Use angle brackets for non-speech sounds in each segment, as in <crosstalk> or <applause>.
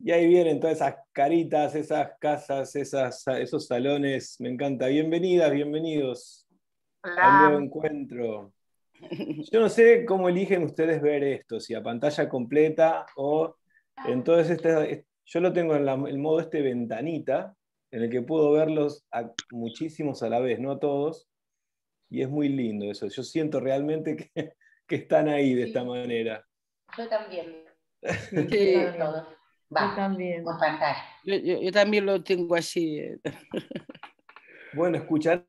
Y ahí vienen todas esas caritas, esas casas, esas, esos salones. Me encanta. Bienvenidas, bienvenidos Hola. al encuentro. Yo no sé cómo eligen ustedes ver esto, si a pantalla completa o entonces este, yo lo tengo en el modo este ventanita, en el que puedo verlos a muchísimos a la vez, no a todos. Y es muy lindo eso. Yo siento realmente que, están ahí de esta manera. Yo también. Sí. <laughs> yo también. Yo, lo tengo así. bueno, escuchar.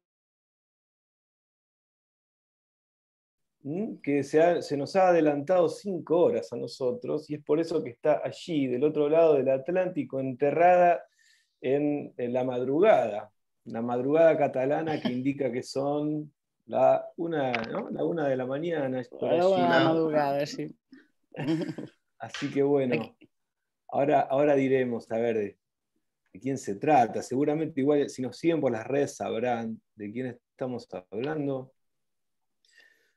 ¿Mm? que se, nos ha adelantado cinco horas a nosotros y es por eso que está allí, del otro lado del Atlántico, enterrada en, la madrugada, la madrugada catalana que indica que son la una, la una de la mañana. La la madrugada, sí. Así que bueno. Ahora, diremos, a ver, de, quién se trata. Seguramente igual, si nos siguen por las redes, sabrán de quién estamos hablando.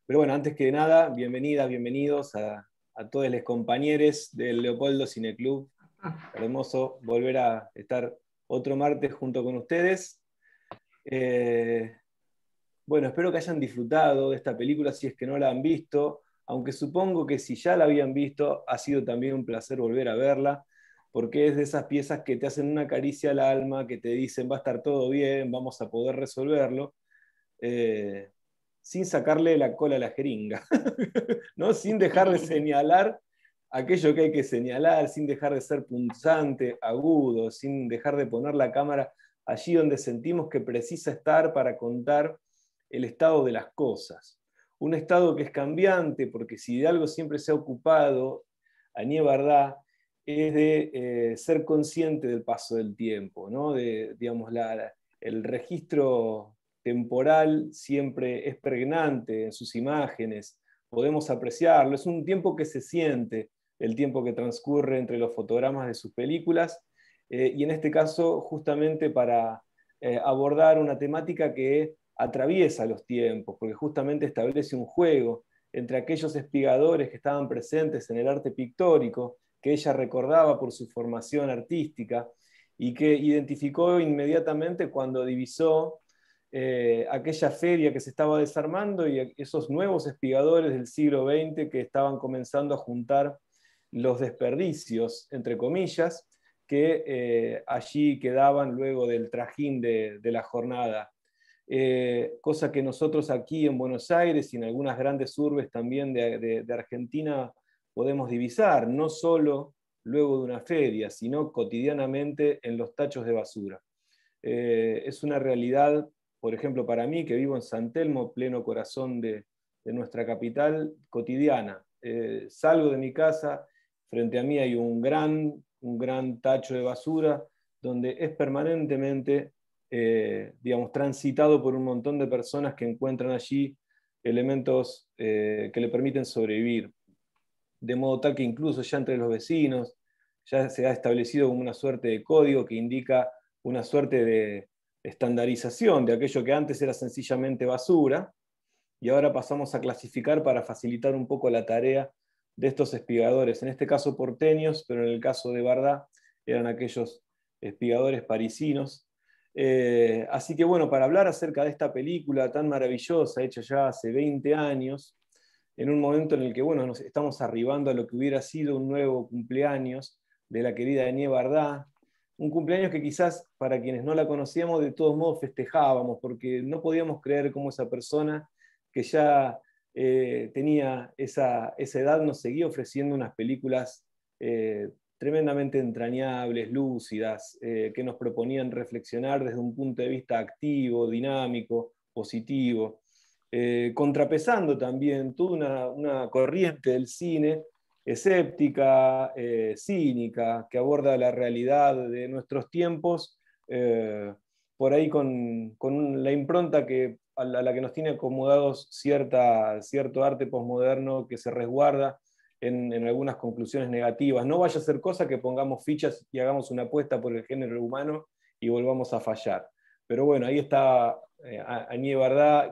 Pero bueno, antes que nada, bienvenidas, bienvenidos a, todos los compañeros del Leopoldo Cineclub. <laughs> Hermoso volver a estar otro martes junto con ustedes. Eh, bueno, espero que hayan disfrutado de esta película si es que no la han visto aunque supongo que si ya la habían visto, ha sido también un placer volver a verla, porque es de esas piezas que te hacen una caricia al alma, que te dicen va a estar todo bien, vamos a poder resolverlo, eh, sin sacarle la cola a la jeringa, <laughs> ¿no? sin dejar de <laughs> señalar aquello que hay que señalar, sin dejar de ser punzante, agudo, sin dejar de poner la cámara allí donde sentimos que precisa estar para contar el estado de las cosas un Estado que es cambiante, porque si de algo siempre se ha ocupado, a Bardá, es de eh, ser consciente del paso del tiempo, ¿no? de, digamos, el registro temporal siempre es pregnante en sus imágenes, podemos apreciarlo, es un tiempo que se siente, el tiempo que transcurre entre los fotogramas de sus películas, eh, y en este caso justamente para eh, abordar una temática que atraviesa los tiempos, porque justamente establece un juego entre aquellos espigadores que estaban presentes en el arte pictórico, que ella recordaba por su formación artística, y que identificó inmediatamente cuando divisó eh, aquella feria que se estaba desarmando y esos nuevos espigadores del siglo XX que estaban comenzando a juntar los desperdicios, entre comillas, que eh, allí quedaban luego del trajín de la jornada eh, cosa que nosotros aquí en Buenos Aires y en algunas grandes urbes también de, Argentina podemos divisar, no solo luego de una feria, sino cotidianamente en los tachos de basura. Eh, es una realidad, por ejemplo, para mí, que vivo en San Telmo, pleno corazón de, nuestra capital, cotidiana. Eh, salgo de mi casa, frente a mí hay un gran, un gran tacho de basura donde es permanentemente eh, digamos, transitado por un montón de personas que encuentran allí elementos eh, que le permiten sobrevivir. De modo tal que incluso ya entre los vecinos ya se ha establecido como una suerte de código que indica una suerte de estandarización de aquello que antes era sencillamente basura, y ahora pasamos a clasificar para facilitar un poco la tarea de estos espigadores, en este caso porteños, pero en el caso de Bardá eran aquellos espigadores parisinos eh, así que bueno, para hablar acerca de esta película tan maravillosa, hecha ya hace 20 años, en un momento en el que bueno, nos estamos arribando a lo que hubiera sido un nuevo cumpleaños de la querida Enie Bardá, un cumpleaños que quizás para quienes no la conocíamos de todos modos festejábamos, porque no podíamos creer cómo esa persona que ya eh, tenía esa, edad nos seguía ofreciendo unas películas eh, tremendamente entrañables, lúcidas, eh, que nos proponían reflexionar desde un punto de vista activo, dinámico, positivo, eh, contrapesando también toda una, corriente del cine escéptica, eh, cínica, que aborda la realidad de nuestros tiempos, por ahí con, la impronta que, a, la, que nos tiene acomodados cierto arte posmoderno que se resguarda en, algunas conclusiones negativas. No vaya a ser cosa que pongamos fichas y hagamos una apuesta por el género humano y volvamos a fallar. Pero bueno, ahí está eh, Añé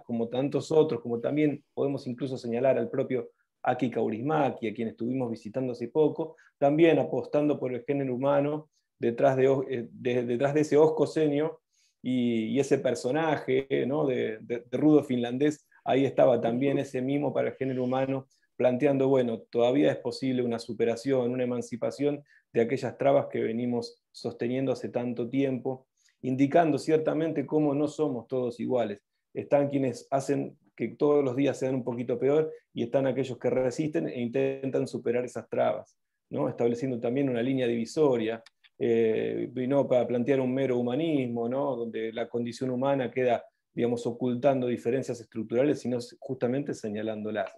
como tantos otros, como también podemos incluso señalar al propio Aki Kaurismaki, a quien estuvimos visitando hace poco, también apostando por el género humano detrás de, eh, detrás de ese oscocenio y, ese personaje de, de rudo finlandés, ahí estaba también ese mimo para el género humano planteando, bueno, todavía es posible una superación, una emancipación de aquellas trabas que venimos sosteniendo hace tanto tiempo, indicando ciertamente cómo no somos todos iguales. Están quienes hacen que todos los días sean un poquito peor y están aquellos que resisten e intentan superar esas trabas, ¿no? estableciendo también una línea divisoria, eh, no para plantear un mero humanismo, ¿no? donde la condición humana queda digamos, ocultando diferencias estructurales, sino justamente señalándolas.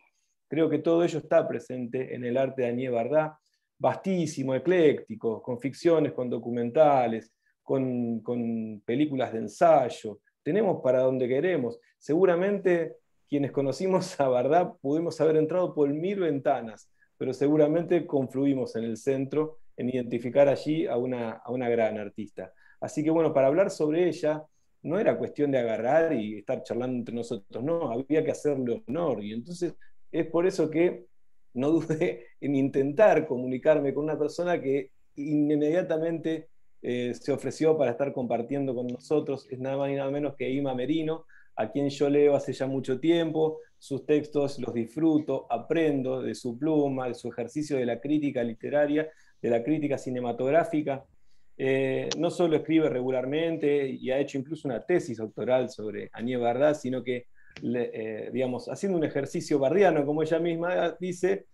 Creo que todo ello está presente en el arte de Añé Bardá, vastísimo, ecléctico, con ficciones, con documentales, con, películas de ensayo. Tenemos para donde queremos. Seguramente quienes conocimos a Bardá pudimos haber entrado por mil ventanas, pero seguramente confluimos en el centro en identificar allí a una, a una gran artista. Así que bueno, para hablar sobre ella, no era cuestión de agarrar y estar charlando entre nosotros, no, había que hacerle honor. Y entonces es por eso que no dudé <laughs> en intentar comunicarme con una persona que inmediatamente eh, se ofreció para estar compartiendo con nosotros. Es nada más y nada menos que Ima Merino, a quien yo leo hace ya mucho tiempo. Sus textos los disfruto, aprendo de su pluma, de su ejercicio de la crítica literaria, de la crítica cinematográfica. Eh, no solo escribe regularmente y ha hecho incluso una tesis doctoral sobre Aníbal Verdad, sino que eh, digamos, haciendo un ejercicio barriano como ella misma dice,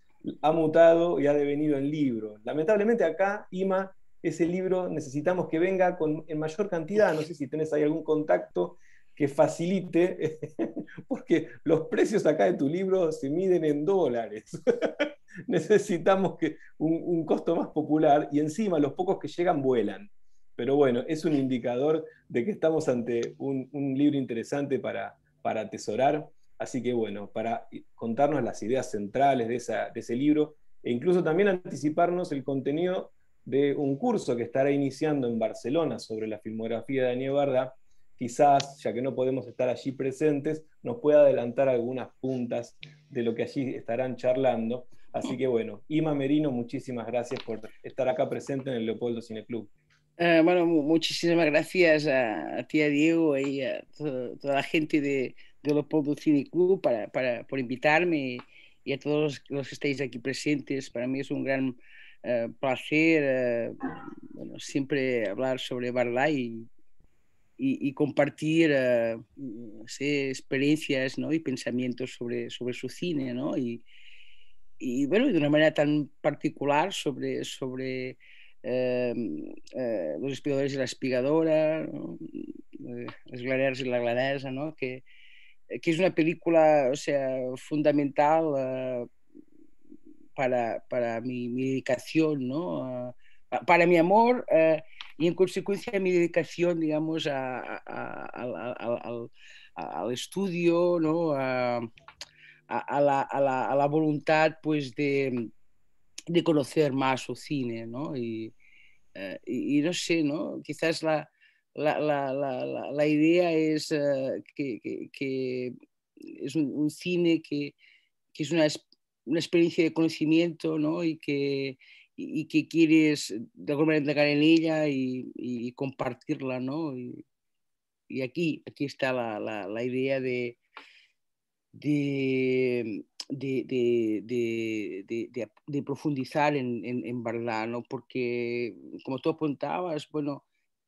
ha mutado y ha devenido en libro. Lamentablemente acá, Ima, ese libro necesitamos que venga en mayor cantidad. No sé si tenés ahí algún contacto que facilite, <laughs> porque los precios acá de tu libro se miden en dólares. <laughs> necesitamos que un, costo más popular y encima los pocos que llegan vuelan. Pero bueno, es un indicador de que estamos ante un, un libro interesante para, para atesorar. Así que bueno, para contarnos las ideas centrales de, ese libro e incluso también anticiparnos el contenido de un curso que estará iniciando en Barcelona sobre la filmografía de Daniel Barda, quizás, ya que no podemos estar allí presentes, nos pueda adelantar algunas puntas de lo que allí estarán charlando. Así que bueno, Ima Merino, muchísimas gracias por estar acá presente en el Leopoldo Club. Eh, bueno, muchísimas gracias a, tía Diego y a toda la gente de, de Leopoldo Cine Club para, por invitarme y a todos los que estáis aquí presentes. Para mí es un gran eh, placer eh, bueno, siempre hablar sobre barla y, y, compartir experiencias ¿no? y pensamientos sobre, sobre su cine. ¿no? Y, y, bueno, de una manera tan particular sobre, sobre eh, eh, los espigadores y la espigadora, ¿no? eh, los glarears la glanesa, ¿no? que, que és una película o sea, fundamental eh, para, para mi, mi, dedicació, ¿no? Eh, para mi amor eh, i, en conseqüència, mi dedicació, digamos, a, a, a, al estudio, ¿no? a, a, la, la, la, voluntat pues, de de conocer más su cine, ¿no? Eh, y, y, no sé, ¿no? Quizás la, la, la, la, la idea es eh, que, que, es un, cine que, que es una, una, experiencia de conocimiento, ¿no? Y que, y, que quieres de alguna manera entregar en ella y, y compartirla, ¿no? Y, aquí, aquí está la, idea de, de de, de, de profundizar en, en, en porque, como tú apuntabas, bueno,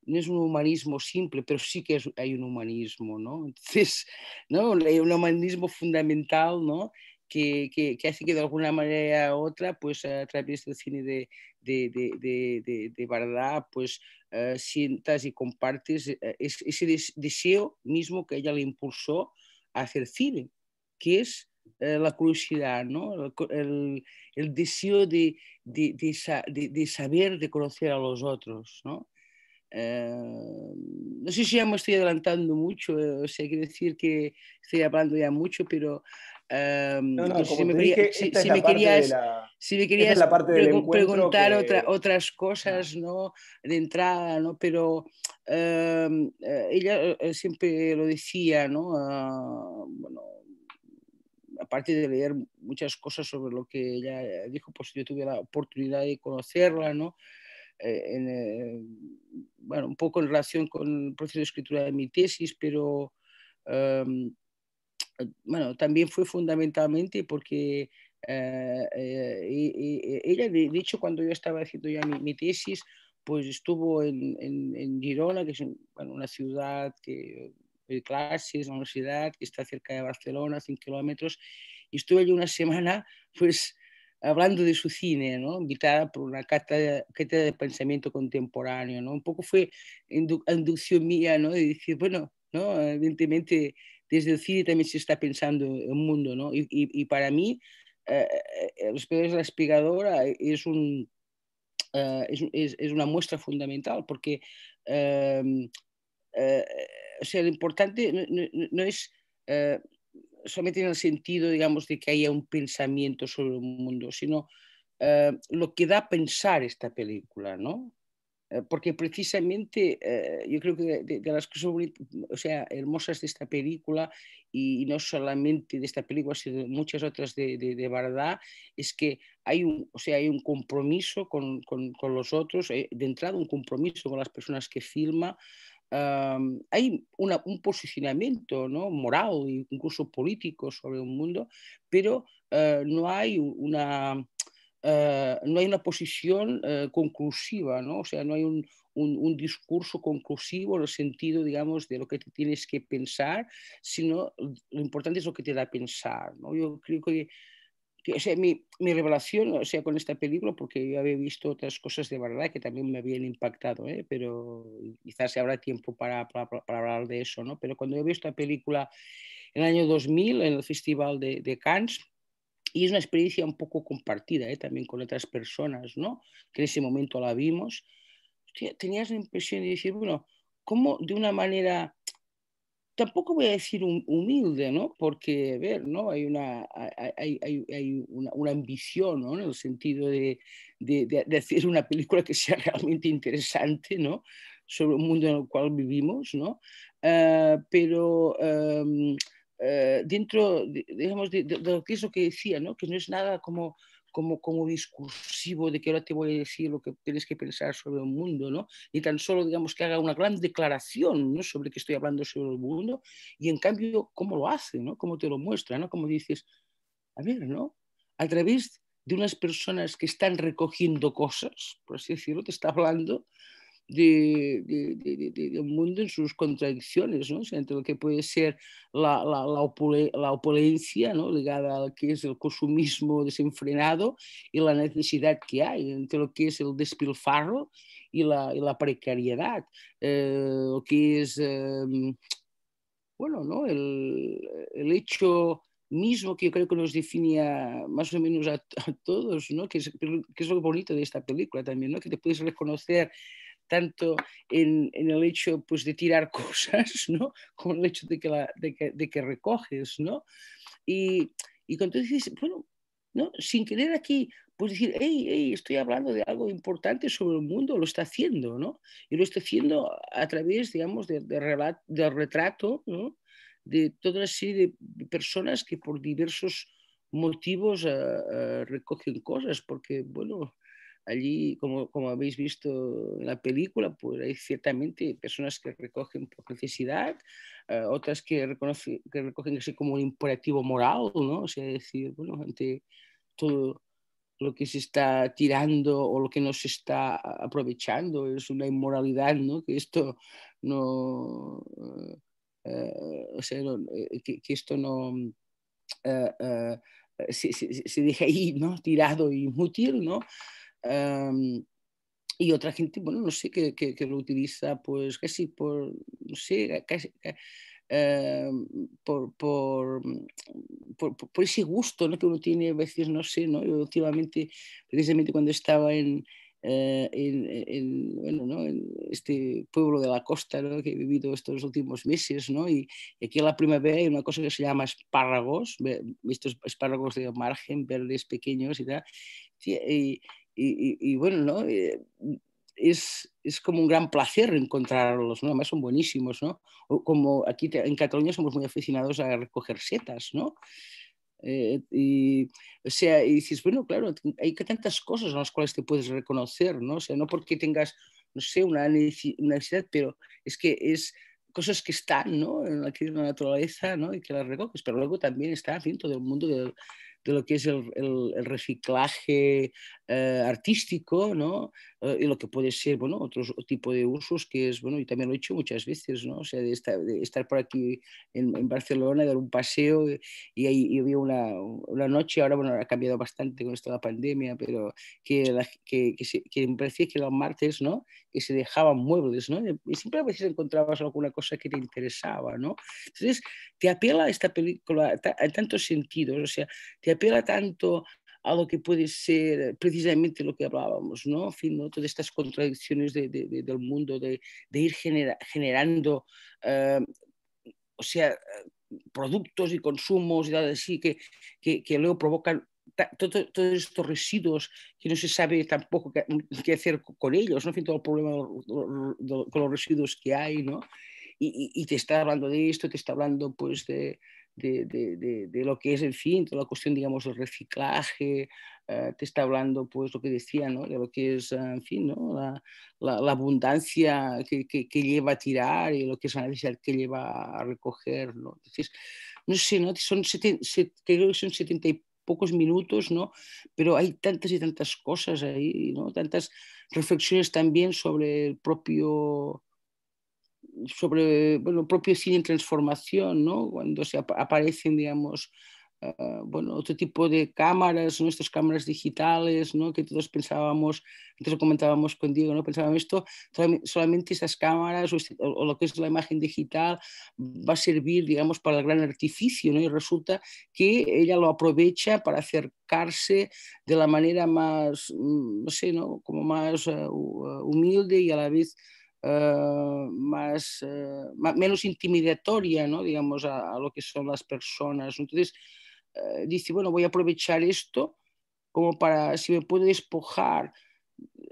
no es un humanismo simple, pero sí que hay un humanismo, ¿no? Entonces, <laughs> ¿no? Hay un humanismo fundamental, ¿no? Que, que, hace que de alguna manera u otra, pues a través del cine de, de, de, de, de verdad, pues eh, sientas y compartes eh, ese deseo mismo que ella le impulsó a hacer cine, que es eh, la curiosidad, ¿no? el, deseo de, de, saber, de conocer a los otros. No, eh, no sé si ya me estoy adelantando mucho, eh, o sea, que decir que estoy hablando ya mucho, pero si me querías, si me querías preguntar otra, otras ah. cosas ¿no? de entrada, ¿no? pero ella siempre lo decía, ¿no? Ah, bueno, aparte de leer muchas cosas sobre lo que ella eh, dijo, pues yo tuve la oportunidad de conocerla, ¿no? Eh, eh, bueno, un poco en relación con el proceso de escritura de mi tesis, pero em, bueno, también fue fundamentalmente porque ella, de hecho, cuando yo estaba haciendo ya mi, tesis, pues estuvo en, Girona, que es una ciudad que clases en la universidad que está cerca de Barcelona, 100 kilómetros, y estuve allí una semana, <laughs> pues, hablando de su cine, ¿no? invitada por una cátedra, de pensamiento contemporáneo. ¿no? Un poco fue inducción mía ¿no? de decir, bueno, ¿no? evidentemente desde el cine también se está pensando en el mundo. ¿no? Y, para mí, eh, eh, eh Los Pedros de la Espigadora es, un, eh, es, es, una muestra fundamental porque... Eh, o sea, lo importante no, es eh, solamente en el sentido, digamos, de que haya un pensamiento sobre el mundo, sino eh, lo que da a pensar esta película, ¿no? Eh, porque precisamente yo creo que de, las cosas o sea, hermosas de esta película, y, no solamente de esta película, sino de muchas otras de, verdad, es que hay un, o sea, hay un compromiso con, con los otros, de entrada un compromiso con las personas que filma, hay un posicionamiento ¿no? moral, incluso político sobre un mundo, pero eh, no hay una... Eh, no hay una posición eh, conclusiva, ¿no? o sea, no hay un, un, discurso conclusivo en el sentido, digamos, de lo que tienes que pensar, sino lo importante es lo que te da a pensar. Yo creo que que, mi, mi, revelación o sea, con esta película, porque yo había visto otras cosas de verdad que también me habían impactado, ¿eh? pero quizás habrá tiempo para, para, hablar de eso, ¿no? Pero cuando yo vi esta película en el año 2000 en el Festival de, de Cannes, y es una experiencia un poco compartida ¿eh? también con otras personas, ¿no? Que en ese momento la vimos, tenías la impresión de decir, bueno, ¿cómo de una manera tampoco voy a decir humilde, Porque, ver, ¿no? Hay una, hay, hay, una, ambición, En el sentido de, hacer una película que sea <laughs> realmente interesante, ¿no? Sobre el mundo en el cual vivimos, ah, pero... Ah, dentro, de, lo que eso que decía, ¿no? que no es nada como como, como discursivo de que ahora te voy a decir lo que tienes que pensar sobre el mundo, ¿no? Ni tan solo, digamos, que haga una gran declaración, ¿no? Sobre que estoy hablando sobre el mundo y en cambio, ¿cómo lo hace, ¿no? ¿Cómo te lo muestra, ¿no? Como dices, a ver, ¿no? A través de unas personas que están recogiendo cosas, por así decirlo, te está hablando de, de, de, de, un mundo en sus contradicciones, ¿no? entre lo que puede ser la, la, la, opulencia, ¿no? Ligada a lo que es el consumismo desenfrenado y la necesidad que hay, entre lo que es el despilfarro y la, y precariedad, eh, lo que es, em, bueno, ¿no? El, el, hecho mismo que yo creo que nos definía más o menos a, a todos, ¿no? Que es, que es, lo bonito de esta película también, ¿no? Que te puedes reconocer tanto en, el hecho pues, de tirar <laughs> cosas, ¿no? Como en el hecho de que, de que, recoges, ¿no? Y, y cuando dices, bueno, ¿no? Sin querer aquí, pues decir, hey, hey, estoy hablando de algo importante sobre el mundo, lo está haciendo, ¿no? Y lo está haciendo a través, digamos, del de retrato, ¿no? De toda una serie de personas que por diversos motivos eh, eh, recogen cosas, porque, bueno, allí, como, como habéis visto en la película, pues hay ciertamente personas que recogen por necesidad, eh, otras que, que recogen así como un imperativo moral, ¿no? O sea, decir, bueno, ante todo lo que se está tirando o lo que no se está aprovechando es una inmoralidad, ¿no? Que esto no... Eh, eh, o sea, que, esto no... se, se, deja ahí, ¿no? Tirado, inútil, ¿no? Em, y otra gente, bueno, no sé, que, que, lo utiliza pues casi por, no sé, casi, em, por, por, por, ese gusto ¿no? que uno tiene a veces, no sé, ¿no? Yo últimamente, precisamente cuando estaba en, eh, en, en, bueno, ¿no? en este pueblo de la costa ¿no? que he vivido estos últimos meses, ¿no? y, aquí en la primavera hay una cosa que se llama espárragos, estos espárragos de margen, verdes pequeños y tal, y, y, bueno, ¿no? Eh, es, es, como un gran placer encontrarlos, ¿no? Además son buenísimos, ¿no? Como aquí en Cataluña somos muy aficionados a recoger setas, ¿no? Eh, y, sea, y dices, bueno, claro, hay que tantas cosas a las cuales te puedes reconocer, ¿no? O sea, no porque tengas, no sé, una necesidad, pero es que es cosas que están, ¿no? En la, naturaleza, ¿no? Y que las recoges, pero luego también está, dentro del mundo de, de lo que es el, el, reciclaje eh, artístico, ¿no? Eh, y lo que puede ser, bueno, otro tipo de usos que es, bueno, y también lo he hecho muchas veces, ¿no? O sea, de estar, por aquí en, en, Barcelona, dar un paseo eh, y ahí había una, una, noche, ahora, bueno, ha cambiado bastante con esta la pandemia, pero que, que, que, me parecía que los martes, ¿no? Que se dejaban muebles, ¿no? Y siempre a veces encontrabas alguna cosa que te interesaba, ¿no? Entonces, te apela esta película en tantos sentidos, o sea, te apela tanto algo que puede ser precisamente lo que hablábamos, ¿no? En fin, todas estas contradicciones del mundo, de, ir generando, eh, o sea, productos y consumos y tal así que, que, luego provocan todos estos residuos que no se sabe tampoco qué hacer con ellos, ¿no? En fin, todo el problema con los residuos que hay, ¿no? Y, y, te está hablando de esto, te está hablando pues de, de, de, de, lo que es, en fin, toda la cuestión, digamos, del reciclaje, eh, te está hablando, pues, lo que decía, ¿no? De lo que es, en fin, ¿no? La, la, abundancia que, que, lleva a tirar y lo que es analizar que lleva a recoger, ¿no? Entonces, no sé, ¿no? Son creo que son setenta y pocos minutos, ¿no? Pero hay tantas y tantas cosas ahí, ¿no? Tantas reflexiones también sobre el propio sobre bueno, propio cine en transformación, ¿no? cuando se aparecen, digamos, eh, bueno, otro tipo de cámaras, nuestras cámaras digitales, ¿no? que todos pensábamos, entonces comentábamos con Diego, ¿no? pensábamos esto, solamente esas cámaras este, o, lo que es la imagen digital va a servir, digamos, para el gran artificio, y resulta que ella lo aprovecha para acercarse de la manera más, mm, no sé, como más eh, humilde y a la vez eh, más, eh, menos intimidatoria, ¿no? digamos, a, lo que son las personas. Entonces, eh, dice, bueno, voy a aprovechar esto como para, si me puedo despojar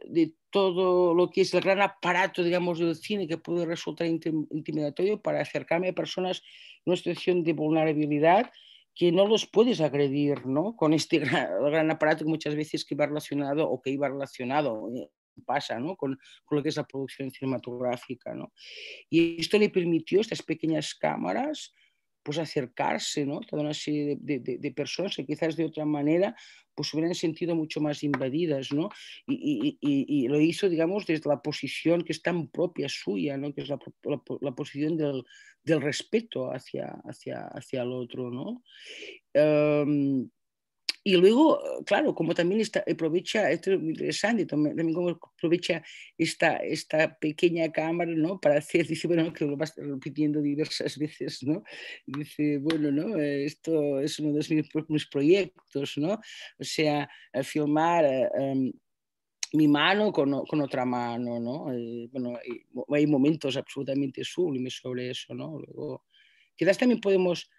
de todo lo que es el gran aparato, digamos, del cine que puede resultar intimidatorio para acercarme a personas en una situación de vulnerabilidad que no los puedes agredir, ¿no? Con este <laughs> gran, gran aparato que muchas veces que va relacionado o que iba relacionado pasa ¿no? con, con, lo que es la producción cinematográfica. ¿no? Y esto le permitió, estas pequeñas cámaras, pues acercarse ¿no? toda una serie de, de, personas que quizás de otra manera pues hubieran sentido mucho más invadidas, ¿no? Y, y, y, lo hizo, digamos, desde la posición que es tan propia suya, ¿no? Que es la, la, posición del, del, respeto hacia, hacia, hacia el otro, ¿no? Em, y luego, eh, claro, como también eh, aprovecha, esto es muy interesante, también como aprovecha esta, esta pequeña cámara, ¿no? Para hacer, <laughs> dice, bueno, que lo vas repitiendo diversas veces, ¿no? Dice, bueno, ¿no? Eh, esto es uno de mis, proyectos, ¿no? O sea, filmar... Em, mi mano con, con, otra mano, ¿no? bueno, hay, momentos absolutamente sublimes sobre eso, ¿no? Luego, quizás también podemos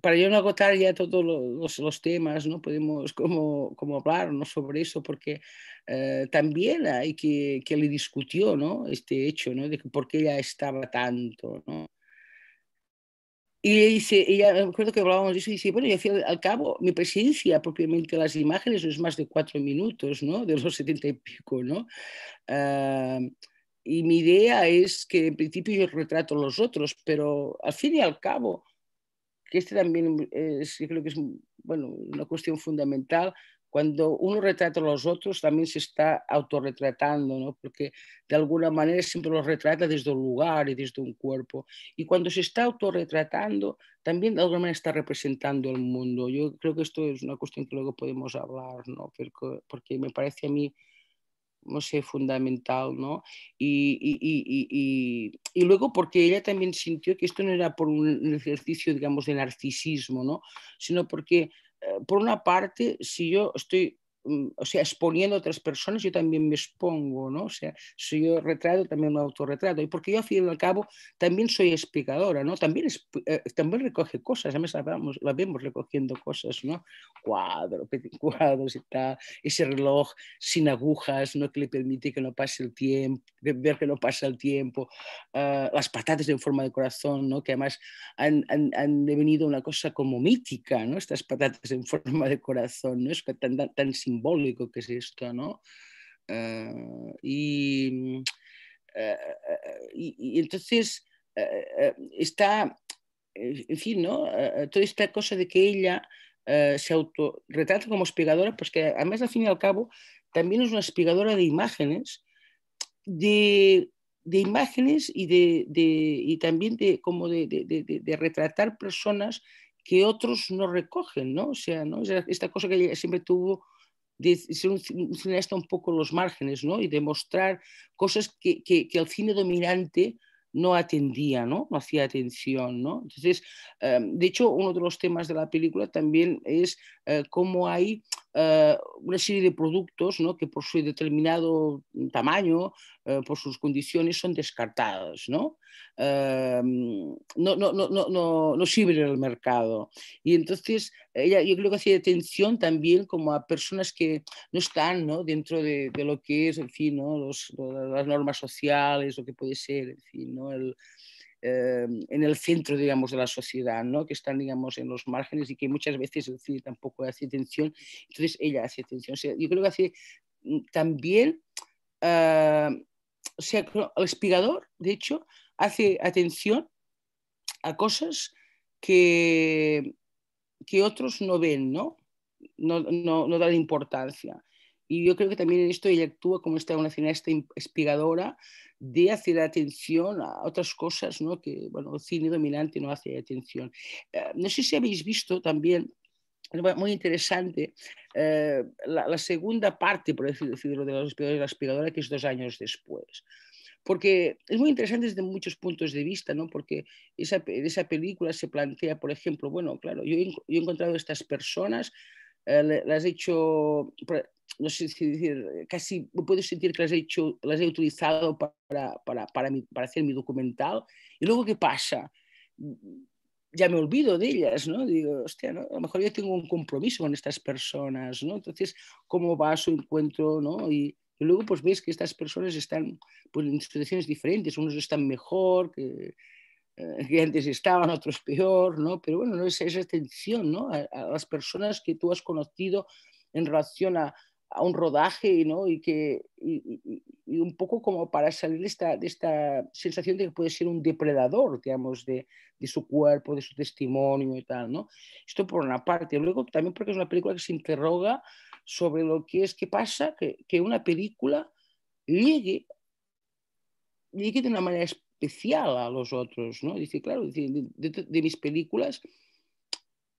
para yo no agotar ya todos los, temas, ¿no? Podemos como, como ¿no? sobre eso, porque eh, también hay que, que le discutió, ¿no? Este hecho, ¿no? De que por qué ella estaba tanto, ¿no? Y dice, ella, me acuerdo que hablábamos de eso, y dice, bueno, y al, cabo, mi presencia, propiamente las imágenes, es más de cuatro minutos, ¿no? De los setenta y pico, ¿no? Ah, y mi idea es que en principio yo retrato a los otros, pero al fin y al cabo, que este también es, creo que es bueno, una cuestión fundamental. Cuando uno retrata a los otros, también se está autorretratando, ¿no? porque de alguna manera siempre los retrata desde un lugar y desde un cuerpo. Y cuando se está autorretratando, también de alguna manera está representando el mundo. Yo creo que esto es una cuestión que luego podemos hablar, ¿no? porque me parece a mí no sé, fundamental, ¿no? Y, y, luego porque ella también sintió que esto no era por un ejercicio, digamos, de narcisismo, ¿no? Sino porque, eh, por una parte, si yo estoy Mm, o sea, exponiendo a otras personas, yo también me expongo, ¿no? O sea, si yo retrato, también me autorretrato. Y porque yo, al fin y al cabo, también soy explicadora, ¿no? También, eh, también recoge cosas, además la la vemos recogiendo cosas, ¿no? Cuadros, <laughs> cuadros y tal, ese reloj sin agujas, ¿no? Que le permite que no pase el tiempo, ver que no pasa el tiempo, ah, las patatas en forma de corazón, ¿no? Que además han, han, han, devenido una cosa como mítica, ¿no? Estas patatas en forma de corazón, ¿no? Es que tan, tan simbólico que es esto, ¿no? Eh, eh, eh, y, entonces está, en fin, ¿no? toda esta cosa de que ella se autorretrata como espigadora, pues que además al fin y al cabo también es una espigadora de imágenes, de, imágenes y, de, y también de, como de, retratar personas que otros no recogen, ¿no? O sea, esta cosa que ella siempre tuvo de ser un, cineasta un poco los márgenes, ¿no? Y demostrar cosas que, que, el cine dominante no atendía, ¿no? No hacía atención, ¿no? Entonces, eh, de hecho, uno de los temas de la película también es eh, cómo hay eh, una serie de productos ¿no? que por su determinado tamaño, eh, por sus condiciones, son descartados. Eh, ¿no? no, no, no, no sirven en el mercado. Y entonces ella, yo creo que hacía atención también como a personas que no están dentro de, lo que es, en fin, las normas sociales, lo que puede ser, en fin, ¿no? el, eh, en el centro, de la sociedad, que están, digamos, en los márgenes y que muchas veces el cine tampoco hace atención. Entonces ella hace atención. yo creo que hace mm, también, eh, o sea, el espigador, de hecho, hace atención a cosas que, otros no ven, no, no dan importancia. Y yo creo que también en esto ella actúa como esta, una cineasta inspiradora de hacer atención a otras cosas, ¿no? que bueno, el cine dominante no hace atención. Eh, no sé si habéis visto también muy interesante. Eh, la, segunda parte, por decir, decirlo, de los inspiradores la aspiradora, que es dos años después. Porque es muy interesante desde muchos puntos de vista, ¿no? Porque esa, esa película se plantea, por ejemplo, bueno, claro, yo he, yo he encontrado estas personas, eh, las he hecho, no sé si decir, eh, casi puedo sentir que las he, las he utilizado para, para, para, hacer mi documental. Y luego, ¿qué pasa? Mm, ya me olvido de ellas, ¿no? Digo, hostia, ¿no? a lo mejor yo tengo un compromiso con estas personas, ¿no? Entonces, ¿cómo va su encuentro, ¿no? Y, luego, pues ves que estas personas están pues, en situaciones diferentes, unos están mejor que, eh, antes estaban, otros peor, ¿no? Pero bueno, ¿no? Es, esa extensión ¿no? a, las personas que tú has conocido en relación a, a un rodaje y, que, un poco como para salir de esta, sensación de que puede ser un depredador, digamos, de, de, su cuerpo, de su testimonio y tal. Esto por una parte. Luego también porque es una película que se interroga sobre lo que es qué pasa que, una película llegue, llegue de una manera especial a los otros. ¿no? Dice, claro, de mis películas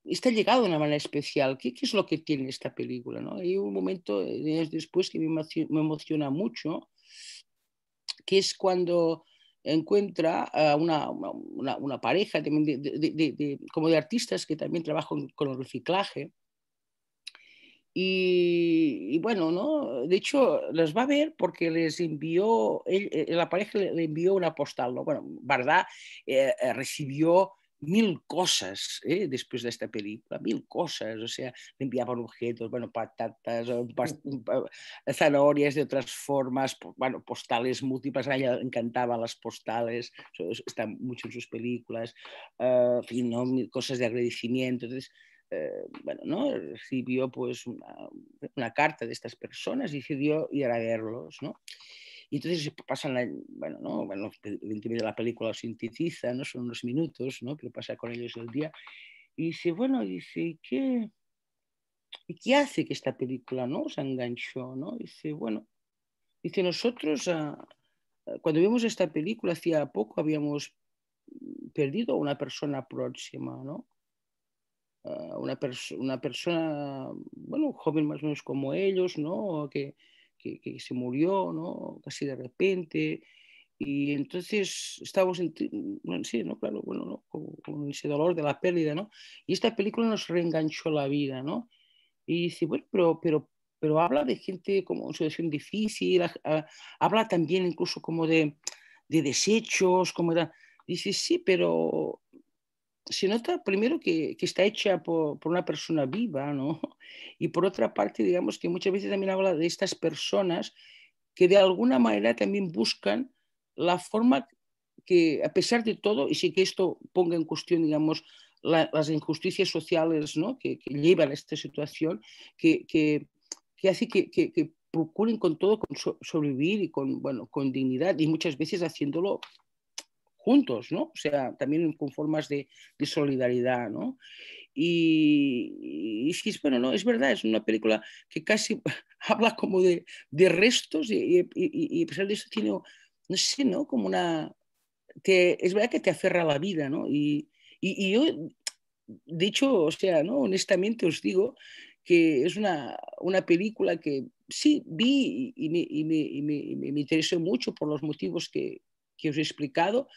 está llegado de una manera especial. ¿Qué, qué es lo que tiene esta película? ¿no? Hay un momento eh, después que me emociona mucho, que es cuando encuentra a una, una, pareja de, como de artistas que también trabajan con el reciclaje. Y, bueno, ¿no? De hecho, las va a ver porque les envió, eh, la pareja le envió una postal, ¿no? Bueno, verdad eh, eh recibió mil cosas ¿eh? después de esta película, mil cosas, o sea, le enviaban objetos, bueno, patatas, mm, zanahorias de otras formas, bueno, postales múltiples, a ella encantaban las postales, están mucho en sus películas, ah, ¿no? cosas de agradecimiento, entonces... Eh, bueno, ¿no? recibió pues una, una, carta de estas personas y decidió ir a verlos. ¿no? Y entonces pasan, bueno, ¿no? bueno, de la película sintetiza, ¿no? son unos minutos, ¿no? pero pasa con ellos el día. Y dice, bueno, dice, ¿qué, qué hace que esta película no se enganchó? ¿no? Dice, bueno, dice, nosotros ah, ah, cuando vimos esta película hacía poco habíamos perdido a una persona próxima, ¿no? una, una persona, bueno, joven más o menos como ellos, ¿no? Que, que, se murió, ¿no? Casi de repente. Y entonces estábamos, en, sí, ¿no? Claro, bueno, ¿no? Con, ese dolor de la pérdida, ¿no? Y esta película nos reenganchó la vida, ¿no? Y dice, bueno, pero, pero, pero habla de gente como en situación difícil, habla también incluso como de, de desechos, como de... Dice, sí, pero se nota primero que, que está hecha por, por, una persona viva, ¿no? <laughs> Y por otra parte, digamos que muchas veces también habla de estas personas que de alguna manera también buscan la forma que, a pesar de todo, y sí que esto ponga en cuestión, digamos, las injusticias sociales ¿no? que, llevan a esta situación, que, que, que hace que, procuren con todo sobrevivir y con, bueno, con dignidad, y muchas veces haciéndolo juntos, ¿no? O sea, también con formas de, solidaridad, ¿no? Y, es bueno, no, es verdad, es una película que casi <laughs> habla como de, restos y, a pesar de eso tiene, no sé, ¿no? Como una... es verdad que te aferra la vida, ¿no? Y, yo, de hecho, o sea, ¿no? Honestamente os digo que es una, película que sí vi y me, y me interesó mucho por los motivos que, que os he explicado,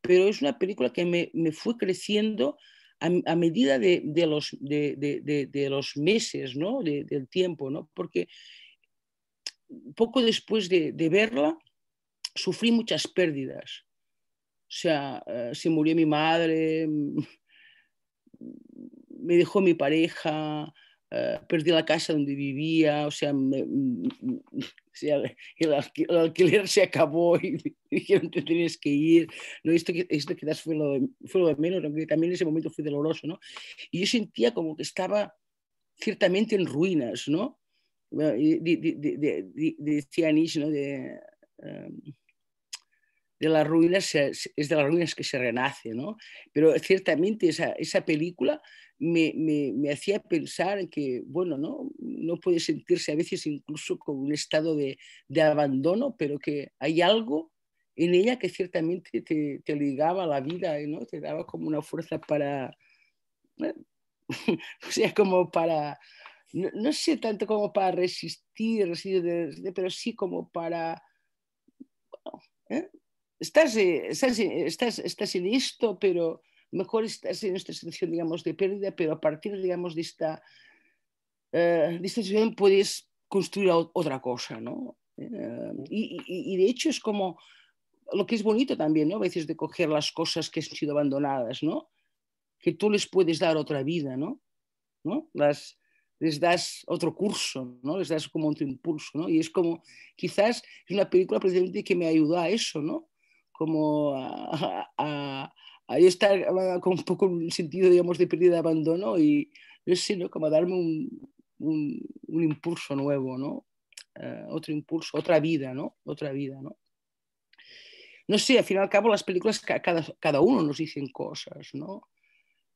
pero es una película que me, fue creciendo a, medida de, los, de, los meses, del tiempo, ¿no? porque poco después de, verla sufrí muchas pérdidas. O sea, eh, se murió mi madre, mm, me dejó mi pareja, eh, perdí la casa donde vivía, o sea, mm, sea, el, alquiler se acabó y <laughs> dijeron te tienes que ir. No, esto, quizás fue lo, de, fue menos, aunque también ese momento fue doloroso, ¿no? Y yo sentía como que estaba ciertamente en ruinas, ¿no? de, de, ¿no? De, em, de las ruinas es de las ruinas que se renace, ¿no? Pero ciertamente esa, esa película me, me, me, hacía pensar que, bueno, ¿no? No puede sentirse a veces incluso con un estado de, de abandono, pero que hay algo en ella que ciertamente te, ligaba a la vida, ¿eh? ¿no? Te daba como una fuerza para... Eh, <laughs> o sea, como para... No, sé tanto como para resistir, pero sí como para... Bueno, ¿eh? estás, eh, eh, estás, estás, en esto, pero mejor estás en esta situación, digamos, de pérdida, pero a partir, digamos, de esta, eh, de esta situación puedes construir otra cosa, ¿no? y, de hecho es como lo que es bonito también, ¿no? A veces de coger las cosas que han sido abandonadas, ¿no? Que tú les puedes dar otra vida, ¿no? ¿No? les das otro curso, ¿no? Les das como otro impulso, ¿no? Y es como, quizás es una película precisamente que me ayuda a eso, ¿no? como a, a, estar con un poco un sentido, digamos, de pérdida de abandono y, no sé, ¿no? Como darme un, impulso nuevo, ¿no? Eh, otro impulso, otra vida, ¿no? Otra vida, ¿no? No sé, al fin y al cabo las películas, cada, cada uno nos dicen cosas, ¿no?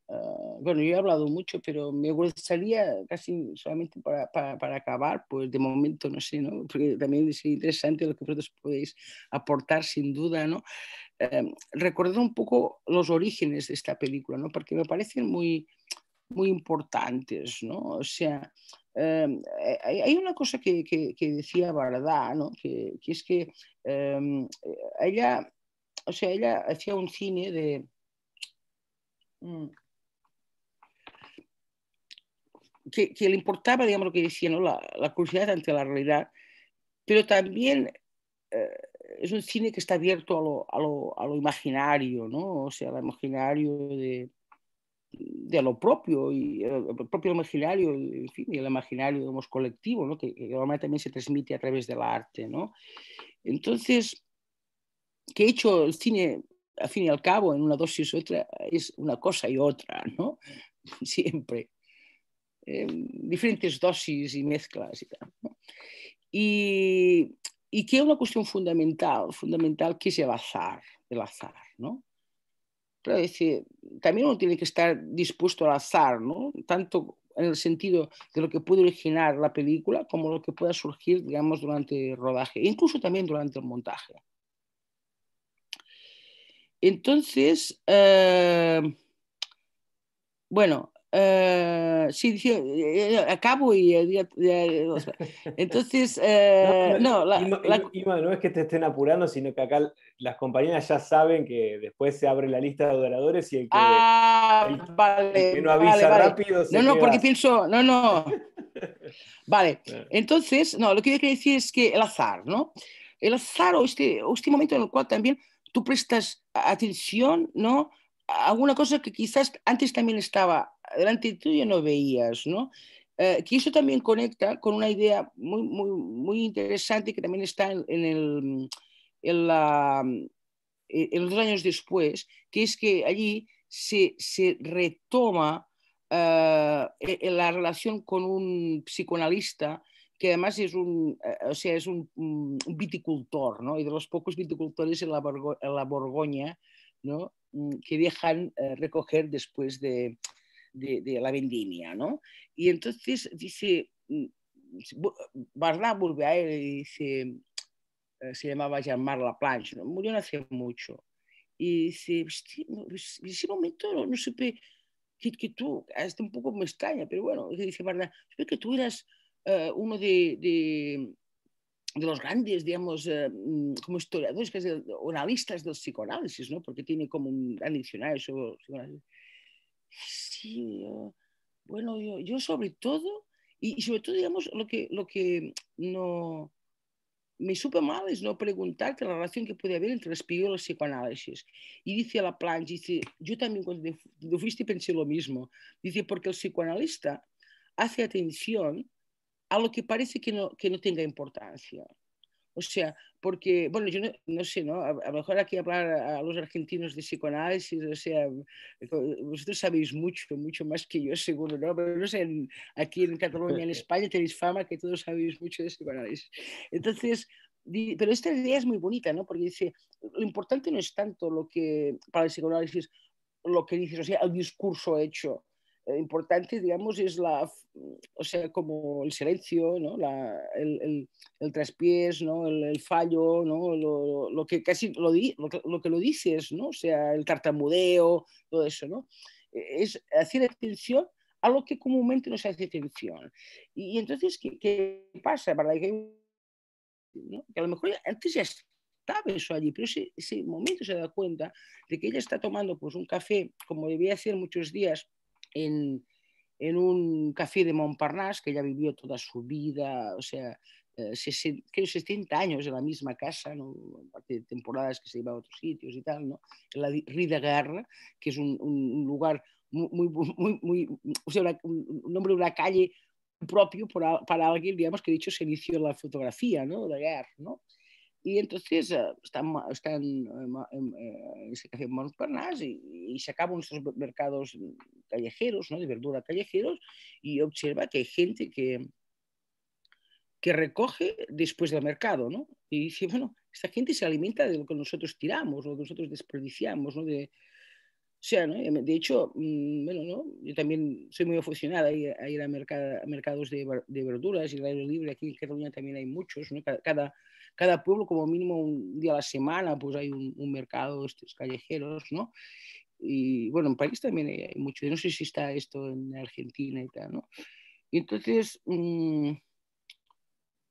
Ah, bueno, yo he hablado mucho, pero me gustaría casi solamente para, para, acabar, pues de momento no sé, ¿no? porque también es interesante lo que vosotros podéis aportar sin duda, ¿no? Em, recordar un poco los orígenes de esta película, ¿no? porque me parecen muy, muy importantes, ¿no? O sea, em, eh, hay, una cosa que, que, decía Bardá, ¿no? Que, que, es que em, ella, o sea, ella hacía un cine de... Mm, que, le importaba, digamos, lo que decía, la, la curiosidad ante la realidad, pero también eh, es un cine que está abierto a lo, a lo, imaginario, ¿no? O sea, al imaginario de, de lo propio, y eh, el propio imaginario, en fin, y el imaginario, digamos, colectivo, ¿no? Que, normalmente también se transmite a través del arte, ¿no? Entonces, que he hecho el cine, al fin y al cabo, en una dosis u otra, es una cosa y otra, ¿no? <laughs> Siempre. Em, diferentes dosis y mezclas y tal. Y, que es una cuestión fundamental, fundamental que es el azar, el azar, ¿no? decir, también uno tiene que estar dispuesto al azar, ¿no? Tanto en el sentido de lo que puede originar la película como lo que pueda surgir, digamos, durante el rodaje, e incluso también durante el montaje. Entonces, eh, bueno, eh, sí, eh, eh, acabo y entonces <laughs> no, la, no es que te estén apurando, sino que acá las compañeras ya saben que después se abre la lista de oradores y ah, el que, no avisa rápido no no porque pienso no no <laughs> vale entonces no lo que yo quería decir es que el azar no el azar o este, o este momento en el cual también tú prestas atención no alguna cosa que quizás antes también estaba delante tuyo no veías, ¿no? Eh, que eso también conecta con una idea muy, muy, interesante que también está en, el, los años después, que es que allí se, retoma eh, e, e, la relación con un psicoanalista que además es un, eh, o sea, es un, viticultor, ¿no? Y de los pocos viticultores en la, Borgoña, ¿no? Mm, que dejan recoger después de, de, la vendimia, ¿no? Y entonces dice, mm, Barná vuelve a él y dice, eh, se llamaba Jean-Marc Laplanche, ¿no? murió hace mucho. Y dice, pues, pues, en ese momento no, no supe que, tú, hasta un poco me extraña, pero bueno, dice Barnard, supe que tú eras eh, uno de, de, los grandes, digamos, eh, mm, como historiadores, que es analistas del psicoanálisis, ¿no? Porque tiene como un gran diccionario sobre psicoanálisis. Sí, ah, bueno, yo, sobre todo, y, sobre todo, digamos, lo que, lo que no me supe mal es no preguntar la relación que puede haber entre el espíritu y los psicoanálisis. Y dice la Planche, dice, yo también cuando lo fuiste pensé lo mismo, dice, porque el psicoanalista hace atención a lo que parece que no, que no tenga importancia. O sea, porque, bueno, yo no, sé, ¿no? A, lo mejor aquí hablar a los argentinos de psicoanálisis, o sea, eh, vosotros sabéis mucho, mucho más que yo seguro, ¿no? Pero no sé, aquí en Cataluña, en <laughs> España tenéis fama que todos sabéis mucho de psicoanálisis. Entonces, pero esta idea es muy bonita, ¿no? Porque dice, lo importante no es tanto lo que, para el psicoanálisis, lo que dices, o sea, el discurso hecho, eh, importante, digamos, es la, o sea, como el silencio, ¿no? La, el, el, traspiés, ¿no? El, fallo, ¿no? Lo, lo, que casi lo, lo, que lo dices, ¿no? O sea, el tartamudeo, todo eso, ¿no? E, es hacer atención a lo que comúnmente no se hace atención. Y, entonces, ¿qué, ¿qué, pasa? Para que, que a lo mejor antes ya estaba eso allí, pero ese, ese momento se da cuenta de que ella está tomando pues, un café, como debía hacer muchos días, en, en un café de Montparnasse, que ella vivió toda su vida, o sea, eh, 60, años en la misma casa, ¿no? aparte de temporadas que se iba a otros sitios y tal, ¿no? en la Rue de que es un, un lugar muy, muy, muy, o sea, un nombre de una calle propio para, para, alguien, digamos, que de hecho se inició la fotografía, ¿no? De Guerre, ¿no? Y entonces eh, están, están en eh, em, eh, en y, se acaban esos mercados callejeros, ¿no? de verdura callejeros, y observa que hay gente que, que recoge después del mercado, ¿no? Y dice, bueno, esta gente se alimenta de lo que nosotros tiramos, lo que nosotros desperdiciamos, ¿no? De, o sea, ¿no? de hecho, mm, bueno, ¿no? yo también soy muy aficionada a ir a, mercados de, verduras y de aire libre. Aquí en Cataluña también hay muchos. ¿no? Cada, cada pueblo como mínimo un día a la semana, pues hay un, mercado, estos callejeros, ¿no? Y bueno, en París también hay, mucho, no sé si está esto en Argentina y tal, ¿no? Y entonces... Mm,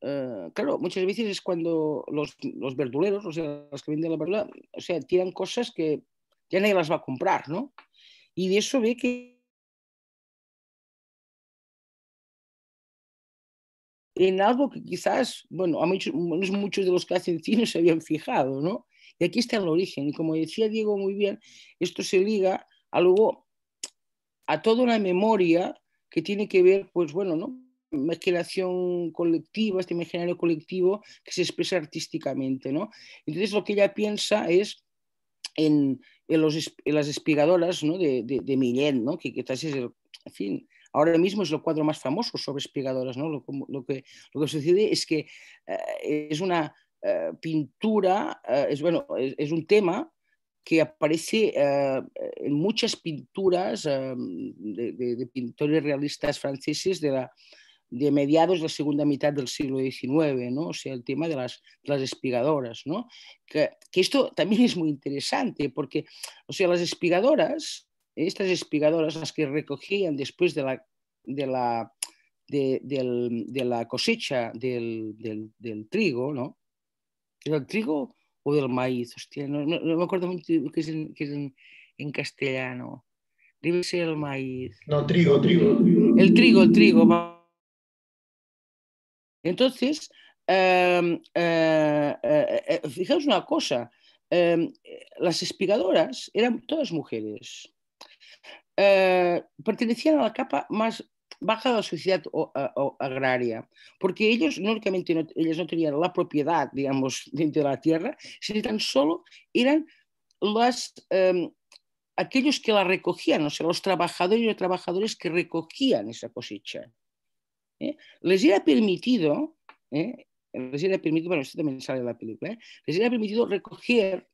eh, claro, muchas veces es cuando los, los, verduleros, o sea, los que venden la verdura, o sea, tiran cosas que ya nadie las va a comprar, ¿no? Y de eso ve que en algo que quizás, bueno, a muchos, muchos de los que hacen cine se habían fijado, ¿no? Y aquí está el origen. Y como decía Diego muy bien, esto se liga a luego a toda una memoria que tiene que ver, pues bueno, ¿no? imaginación colectiva, este imaginario colectivo que se expresa artísticamente. ¿no? Entonces lo que ella piensa es en, en, los, las espigadoras ¿no? de, de, Millet, ¿no? que quizás es el, en fin, ahora mismo es lo cuadro más famoso sobre espigadoras. ¿no? Lo, lo, que, lo que sucede es que eh, es una eh, pintura, eh, es, bueno, es, es, un tema que aparece eh, en muchas pinturas eh, de, de, de, pintores realistas franceses de, la, de mediados de la segunda mitad del siglo XIX, ¿no? o sea, el tema de las, las espigadoras. ¿no? Que, que, esto también es muy interesante porque o sea, las espigadoras estas espigadoras, las que recogían después de la de la, de, la cosecha del, trigo, ¿no? ¿El trigo o del maíz? Hostia, no, me acuerdo qué es, en, es en, castellano. Debe ser el maíz. No, trigo, trigo. El trigo, el trigo. Entonces, em, eh, eh, eh, fijaos una cosa, em, las espigadoras eran todas mujeres. pertenecían a la capa más baja la sociedad agraria, porque ellos no, ellos no tenían la propiedad, digamos, <laughs> dentro de la tierra, sino tan solo eran las, em, aquellos que la recogían, o sea, los trabajadores y trabajadores que recogían esa cosecha. ¿eh? Les era permitido, ¿eh? les era permitido, bueno, esto también sale en la película, ¿eh? les era permitido recoger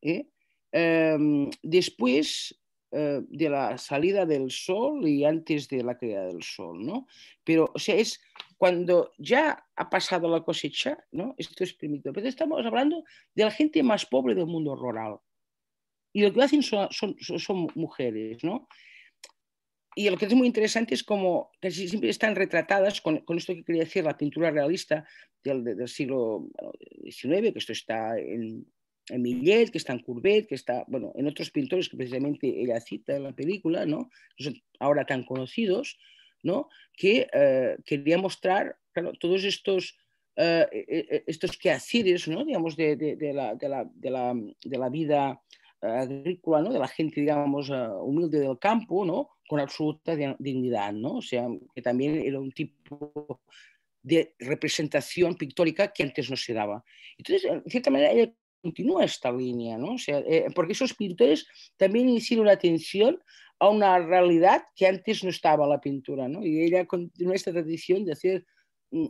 em, después eh, de la salida del sol y antes de la caída del sol, ¿no? Pero, o sea, es cuando ya ha pasado la cosecha, ¿no? Esto es primitivo. Pero estamos hablando de la gente más pobre del mundo rural. Y lo que hacen son, mujeres, ¿no? y lo que es muy interesante es como casi siempre están retratadas con, esto que quería decir la pintura realista del, del siglo XIX, que esto está en, en Millet, que está en Courbet, que está, bueno, en otros pintores que precisamente ella cita en la película, ¿no? ahora tan conocidos, ¿no? Que eh, quería mostrar, claro, todos estos, eh, e, e, estos quehaceres, ¿no? Digamos, de, la, vida agrícola, ¿no? De la gente, digamos, eh, humilde del campo, ¿no? Con absoluta dignidad, ¿no? O sea, que también era un tipo de representación pictórica que antes no se daba. Entonces, en cierta manera, ella continúa esta línea, ¿no? O sea, eh, porque esos pintores también hicieron atención a una realidad que antes no estaba la pintura, ¿no? Y ella continúa esta tradición de hacer, mm,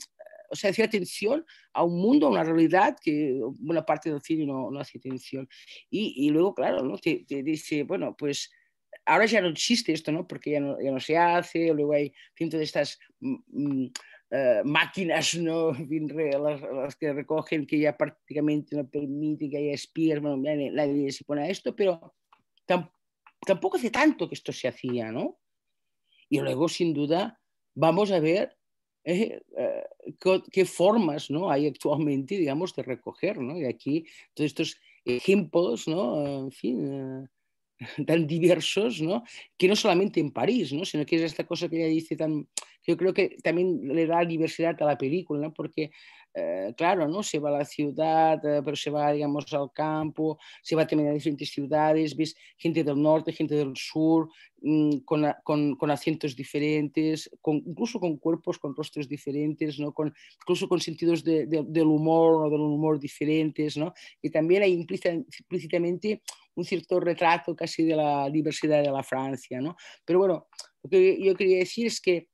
o sea, hacer atención a un mundo, a una realidad que buena parte del cine no, no hace atención. Y, luego, claro, ¿no? Te, dice, bueno, pues ahora ya no existe esto, ¿no? Porque ya no, ya no se hace, luego hay cientos de estas mm, mm, eh, máquinas ¿no? <laughs> las, las, que recogen, que ya prácticamente no permite que haya espías, bueno, nadie, se pone a esto, pero tampoco hace tanto que esto se hacía, ¿no? Y luego, sin duda, vamos a ver eh, eh, qué, formas ¿no? hay actualmente, digamos, de recoger, ¿no? Y aquí, todos estos ejemplos, ¿no? En fin <laughs> tan diversos, ¿no? que no solamente en París, ¿no? sino que es esta cosa que ella dice tan, yo creo que también le da diversidad a la película, ¿no? porque eh, claro, ¿no? Se va a la ciudad, eh, pero se va, digamos, al campo, se va también a diferentes ciudades, ves gente del norte, gente del sur, mm, con, con, con, acentos diferentes, incluso con cuerpos, con rostros diferentes, ¿no? Con, incluso con sentidos de, del humor o del humor diferentes, ¿no? Y también hay implícitamente un cierto retrato casi de la diversidad de la Francia, ¿no? Pero bueno, lo que yo quería decir es que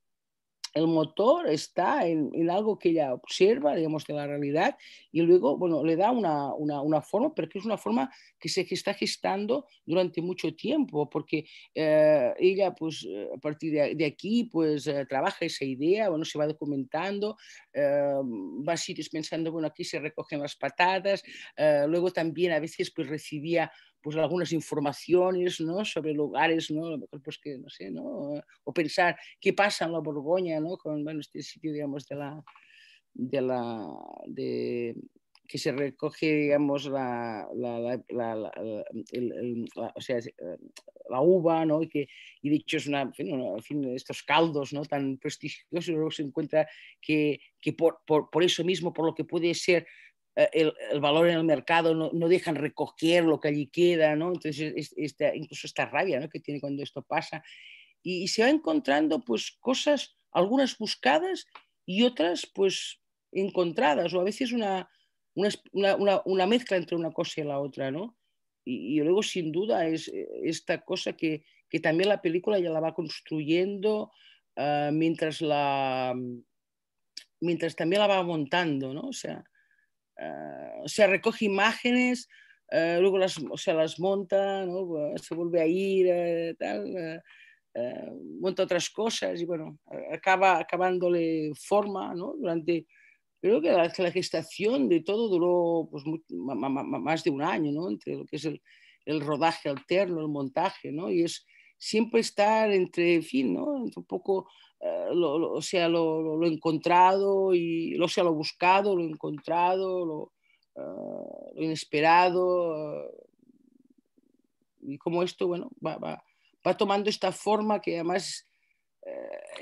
el motor está en, algo que ella observa, digamos, de la realidad y luego, bueno, le da una, forma, pero que es una forma que se está gestando durante mucho tiempo, porque eh, ella, pues, eh, a partir de, aquí, pues, eh, trabaja esa idea, bueno, se va documentando, va a pensando, bueno, aquí se recogen las patadas, luego también a veces, pues, recibía pues algunas informaciones ¿no? sobre lugares, ¿no? pues que no sé, ¿no? o pensar qué pasa en la Borgoña, ¿no? con este sitio digamos, de la, de la que se recoge digamos la, la, uva no y que y de hecho es una, fin, estos caldos no tan prestigiosos luego se encuentra que, que por, por, por, eso mismo por lo que puede ser eh, el, valor en el mercado, no, no, dejan recoger lo que allí queda, ¿no? Entonces, esta, incluso esta rabia ¿no? que tiene cuando esto pasa. Y, se va encontrando, pues, cosas, algunas buscadas y otras, pues, encontradas, o a veces una, una, una, mezcla entre una cosa y la otra, ¿no? Y, luego, sin duda, es esta cosa que, que, también la película ya la va construyendo ah, mientras la mientras también la va montando, ¿no? O sea, Ah, o sea, recoge imágenes, ah, luego las, o sea, las monta, ah, se vuelve a ir, tal, monta otras cosas y bueno, acaba acabándole forma, Durante, creo que la, gestación de todo duró pues, más de un año, ¿no? Entre lo que es el, rodaje alterno, el montaje, ¿no? Y es siempre estar entre, en fin, ¿no? un poco eh, lo, sea, lo, lo, encontrado, y, lo sea, lo buscado, lo encontrado, lo, eh, inesperado. Eh, y como esto, bueno, va, va, va, tomando esta forma que además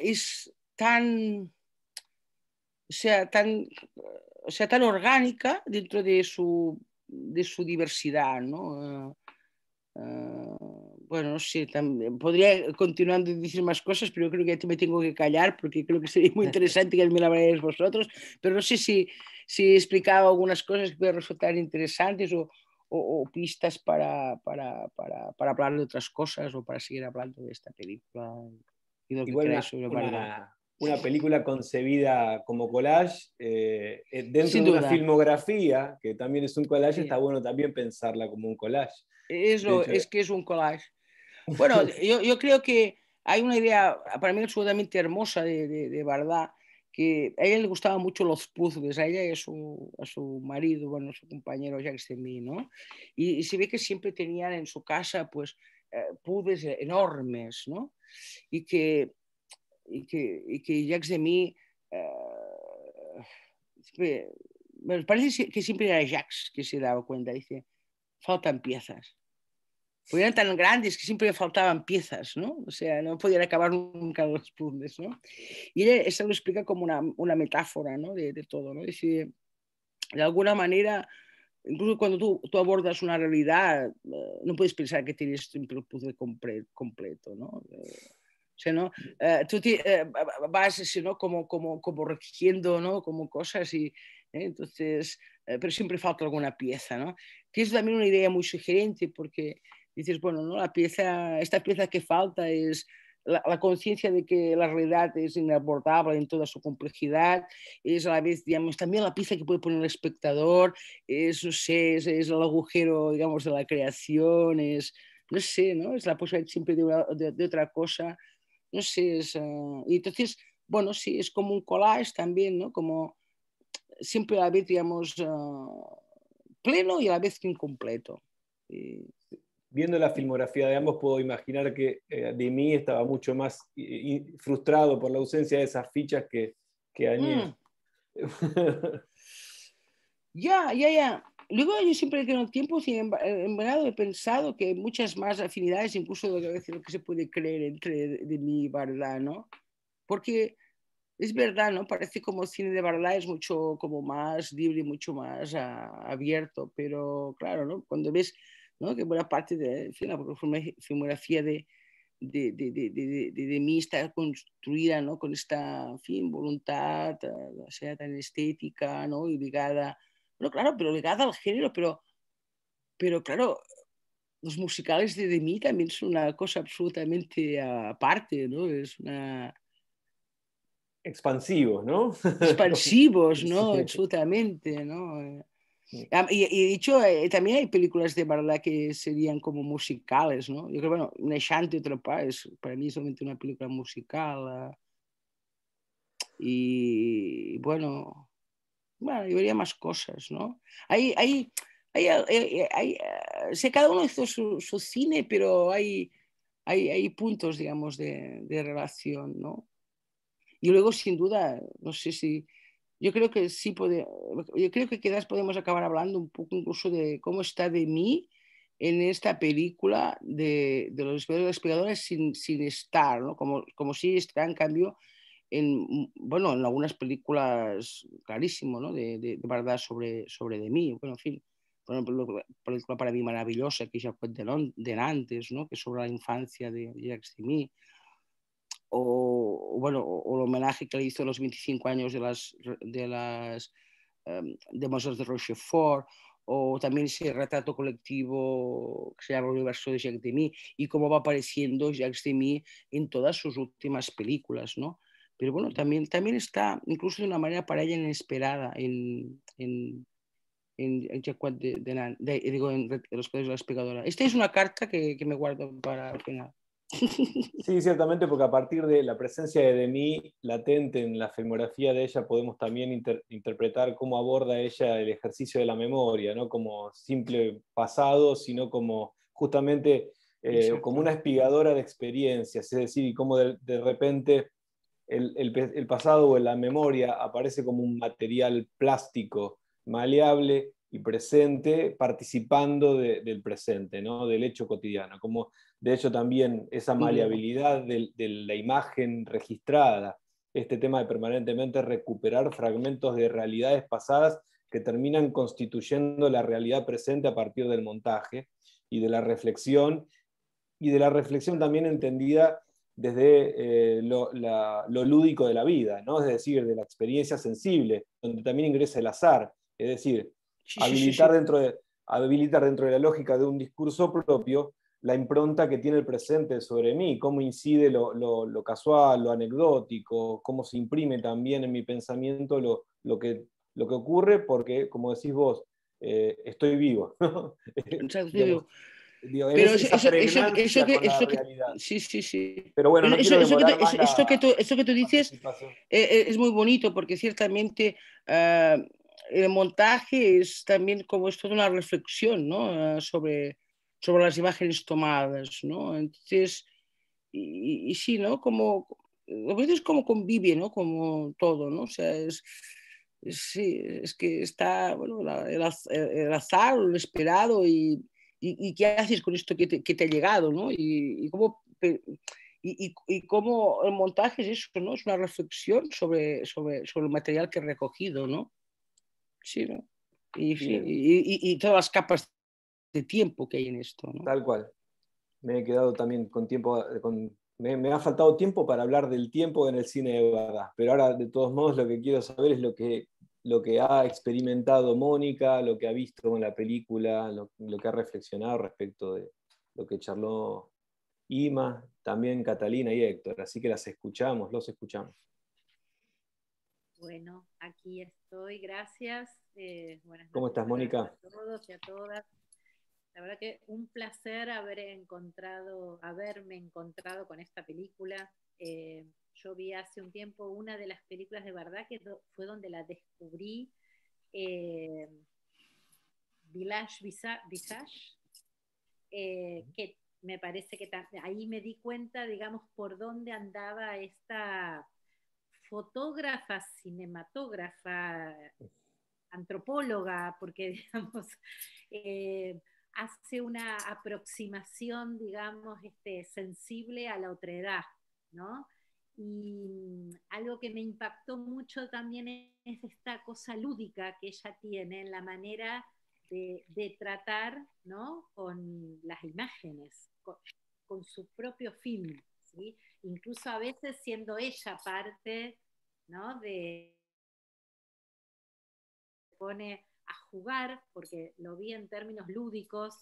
es tan, sea, tan, sea, tan orgánica dentro de su, de su diversidad, ¿no? Bueno, sí, también. podría continuando y decir más cosas, pero yo creo que ya me tengo que callar porque creo que sería muy interesante que me la vosotros, pero no sé si, si he explicado algunas cosas que pueden resultar interesantes o, pistas para, para, para, hablar de otras cosas o para seguir hablando de esta película. Y sobre una, una, película concebida como collage, eh, eh, dentro de una filmografía, que también es un collage, está bueno también pensarla como un collage. Eso es que es un collage. Bueno, <laughs> yo, creo que hay una idea para mí absolutamente hermosa de, verdad, que a ella le gustaban mucho los puzzles, a ella y a su, marido, bueno, su compañero Jacques Demy, ¿no? Y, se ve que siempre tenían en su casa, pues, eh, puzzles enormes, ¿no? Y que, y que, y que Jacques Demy, eh, me parece que siempre era Jacques que se daba cuenta, dice, faltan piezas. Porque eran tan grandes que siempre faltaban piezas, ¿no? O sea, no podían acabar nunca los puzzles, ¿no? Y eso lo explica como una, una metáfora, ¿no? De, de, todo, ¿no? Es decir, de alguna manera, incluso cuando tú, tú abordas una realidad, eh, no puedes pensar que tienes un puzzle completo, ¿no? Eh, o sea, ¿no? Eh, tú te, vas como, como, como recogiendo ¿no? como cosas y entonces, pero siempre falta alguna pieza, ¿no? Que es también una idea muy sugerente porque dices, bueno, ¿no? la pieza, esta pieza que falta es la, conciencia de que la realidad es inabordable en toda su complejidad, es a la vez, digamos, también la pieza que puede poner el espectador, es, es, el agujero, digamos, de la creación, es, no sé, ¿no? Es la posibilidad siempre de, otra cosa, no sé, ah, y entonces, bueno, sí, es como un collage también, ¿no? Como siempre a la vez, digamos, ah, pleno y a la vez incompleto. Y, viendo la filmografía de ambos, puedo imaginar que eh, de mí estaba mucho más frustrado por la ausencia de esas fichas que, que Añez. Mm. <laughs> Ya, ya, ya. Luego yo siempre que un tiempo, sin embargo, eh, he pensado que hay muchas más afinidades, incluso de lo que se puede creer entre mí y Bardá, ¿no? Porque es verdad, ¿no? Parece como el cine de Barla es mucho como más libre, mucho más ah, abierto, pero claro, ¿no? Cuando ves ¿no? que buena parte de la filmografía de, de, de, mí está construida ¿no? con esta fin, voluntad, eh, sea, tan estética ¿no? y ligada, bueno, claro, pero al género, pero, pero claro, los musicales de, mí también son una cosa absolutamente aparte, ¿no? Es una... Expansivos, ¿no? <laughs> Expansivos, ¿no? Absolutamente, ¿no? Y, y dicho, eh, también hay películas de verdad que serían como musicales, ¿no? Yo creo, bueno, y Tropa es para mí solamente una película musical. Ah. y bueno, bueno, yo vería más cosas, ¿no? Hay, hay, hay, eh, hay ah, cada uno hizo su, cine, pero hay, hay, puntos, digamos, de, de relación, ¿no? Y luego, sin duda, no sé si yo creo que sí, yo creo que quizás podemos acabar hablando un poco incluso de cómo está de mí en esta película de, de los exploradores sin, estar, ¿no? Como, como si está en cambio en, bueno, en algunas películas clarísimo, ¿no? De, de, verdad sobre, sobre de mí, bueno, en fin. Por ejemplo, la película para mí maravillosa que ya fue de Nantes, ¿no? que es sobre la infancia de Jacques mí o, bueno, o el homenaje que le hizo a los 25 años de las, de las em, de Mozart de Rochefort, o también ese retrato colectivo que se llama El universo de Jacques Demy, y cómo va apareciendo Jacques Demy en todas sus últimas películas, ¿no? Pero bueno, también, también está, incluso de una manera para ella inesperada, en, en, en, de, digo, en Los poderes de la especadora. Esta es una carta que, que me guardo para el final. Sí, ciertamente, porque a partir de la presencia de mí, latente en la filmografía de ella, podemos también interpretar cómo aborda ella el ejercicio de la memoria, no como simple pasado, sino como justamente eh, como una espigadora de experiencias, es decir, y cómo de, repente el pasado o la memoria aparece como un material plástico, maleable, y presente, participando del presente, ¿no? del hecho cotidiano. Como de hecho también esa maleabilidad de, la imagen registrada, este tema de permanentemente recuperar fragmentos de realidades pasadas que terminan constituyendo la realidad presente a partir del montaje y de la reflexión, y de la reflexión también entendida desde eh, lo, lo, lúdico de la vida, ¿no? es decir, de la experiencia sensible, donde también ingresa el azar, es decir, habilitar, Dentro de, habilitar dentro de la lógica de un discurso propio la impronta que tiene el presente sobre mí, cómo incide lo, lo, lo casual, lo anecdótico, cómo se imprime también en mi pensamiento lo, lo que, lo que ocurre, porque, como decís vos, eh, estoy vivo. <laughs> pero eso, eso, que, sí, sí, sí. Pero bueno, eso, que tú, que tú, dices eh, eh, es muy bonito porque ciertamente ah, el montaje es también como esto de una reflexión ¿no? Eh, sobre, sobre las imágenes tomadas, ¿no? Entonces, y, sí, ¿no? Como, a veces como convive, ¿no? Como todo, ¿no? O sea, es, que está, bueno, el, azar, lo esperado y, y, qué haces con esto que te, que te ha llegado, ¿no? Y, cómo... Y, y, cómo el montaje es eso, ¿no? Es una reflexión sobre, sobre, sobre el material que he recogido, ¿no? Sí, y, todas las capas de tiempo que hay en esto. Tal cual. Me he quedado también con tiempo, con, me, ha faltado tiempo para hablar del tiempo en el cine de verdad, pero ahora de todos modos lo que quiero saber es lo que, lo que ha experimentado Mónica, lo que ha visto en la película, lo, lo que ha reflexionado respecto de lo que charló Ima, también Catalina y Héctor, así que las escuchamos, los escuchamos. Bueno, aquí estoy, gracias. Eh, buenas ¿Cómo estás, Mónica? A todos y a todas. La verdad que un placer haber encontrado, haberme encontrado con esta película. Eh, yo vi hace un tiempo una de las películas de verdad que fue donde la descubrí. Eh, Village Visage, que me parece que ahí me di cuenta, digamos, por dónde andaba esta fotógrafa, cinematógrafa, antropóloga, porque <laughs> digamos, eh, hace una aproximación, digamos, este, sensible a la otredad, ¿no? Y mm, algo que me impactó mucho también es esta cosa lúdica que ella tiene en la manera de, tratar con las imágenes, con, su propio film, incluso a veces siendo ella parte ¿no? De pone a jugar, porque lo vi en términos lúdicos,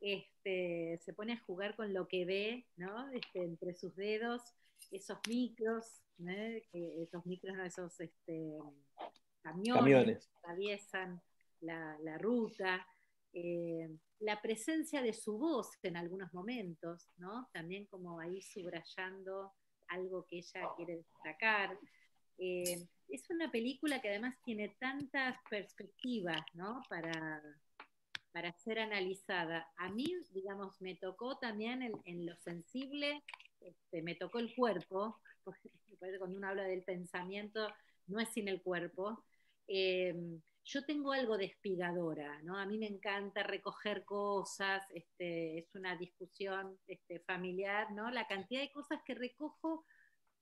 este, se pone a jugar con lo que ve, este, entre sus dedos, esos micros, ¿eh? esos micros, esos este, camiones, que atraviesan la, ruta, eh, la presencia de su voz en algunos momentos, También como ahí subrayando algo que ella quiere destacar. Eh, es una película que además tiene tantas perspectivas para, para ser analizada. A mí, digamos, me tocó también en, lo sensible, este, me tocó el cuerpo, porque <laughs> cuando uno habla del pensamiento, no es sin el cuerpo. Em, yo tengo algo de espigadora, ¿no? A mí me encanta recoger cosas, este, es una discusión este, familiar, ¿no? La cantidad de cosas que recojo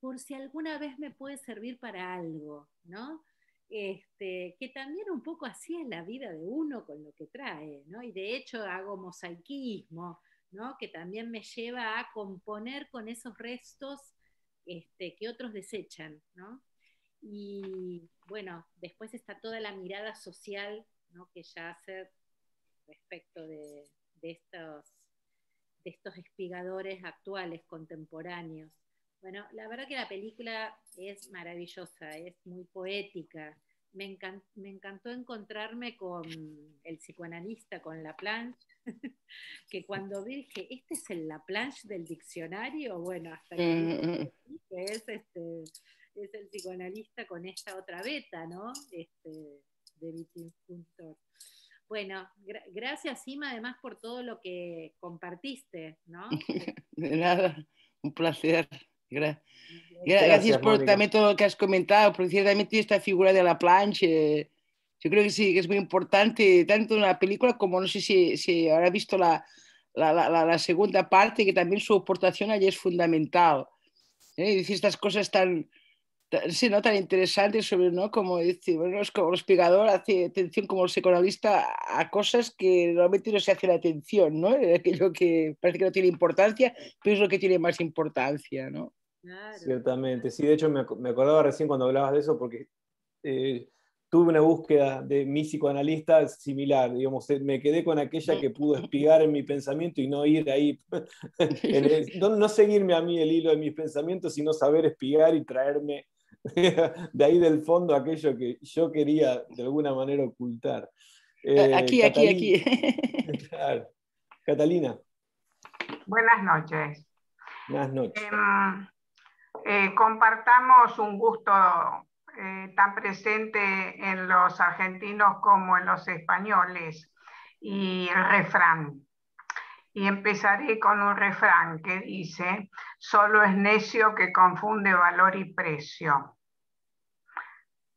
por si alguna vez me puede servir para algo, ¿no? Este, que también un poco así es la vida de uno con lo que trae, ¿no? Y de hecho hago mosaiquismo, ¿no? Que también me lleva a componer con esos restos este, que otros desechan, ¿no? Y bueno, después está toda la mirada social, ¿no? Que ya hace respecto de, de estos, de estos espigadores actuales, contemporáneos, bueno, la verdad que la película es maravillosa, es muy poética. Me, me encantó encontrarme con el psicoanalista, con Laplanche, <laughs> que cuando vi dije, este es el Laplanche del diccionario, bueno, hasta eh, eh. que, es, este, es el psicoanalista con esta otra beta, ¿no? Este, de Bueno, gracias, Ima, además por todo lo que compartiste, ¿no? <laughs> De nada, un placer gracias, por también todo lo que has comentado, porque ciertamente esta figura de la plancha, yo creo que sí, que es muy importante, tanto en la película como no sé si, si habrá visto la, la, segunda parte, que también su aportación allí es fundamental. ¿eh? Y decir estas cosas tan, sí, ¿no? tan interesantes sobre, ¿no? como decir, bueno, es como el explicador hace atención como el psicoanalista a cosas que normalmente no se hace la atención, ¿no? aquello <laughs> que parece que no tiene importancia, pero es lo que tiene más importancia. ¿no? Ciertamente, sí, de hecho me, acordaba recién cuando hablabas de eso porque eh, tuve una búsqueda de mi psicoanalista similar, digamos, eh, me quedé con aquella que pudo espigar en mi pensamiento y no ir ahí, <laughs> no, seguirme a mí el hilo de mis pensamientos, sino saber espigar y traerme <laughs> de ahí del fondo aquello que yo quería de alguna manera ocultar. Eh, aquí, aquí, aquí. <laughs> Catalina. Buenas noches. Buenas noches. Em, eh, compartamos un gusto eh, tan presente en los argentinos como en los españoles y el refrán. Y empezaré con un refrán que dice, solo es necio que confunde valor y precio.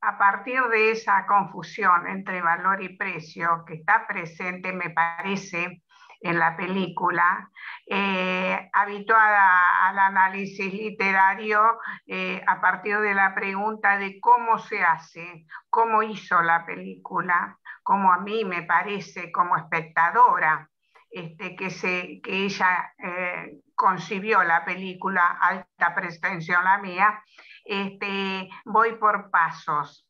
A partir de esa confusión entre valor y precio que está presente, me parece, en la película, eh, habituada al análisis literario eh, a partir de la pregunta de cómo se hace, cómo hizo la película, cómo a mí me parece como espectadora. Este, que, se, que ella eh, concibió la película Alta Pretensión la mía, este, voy por pasos.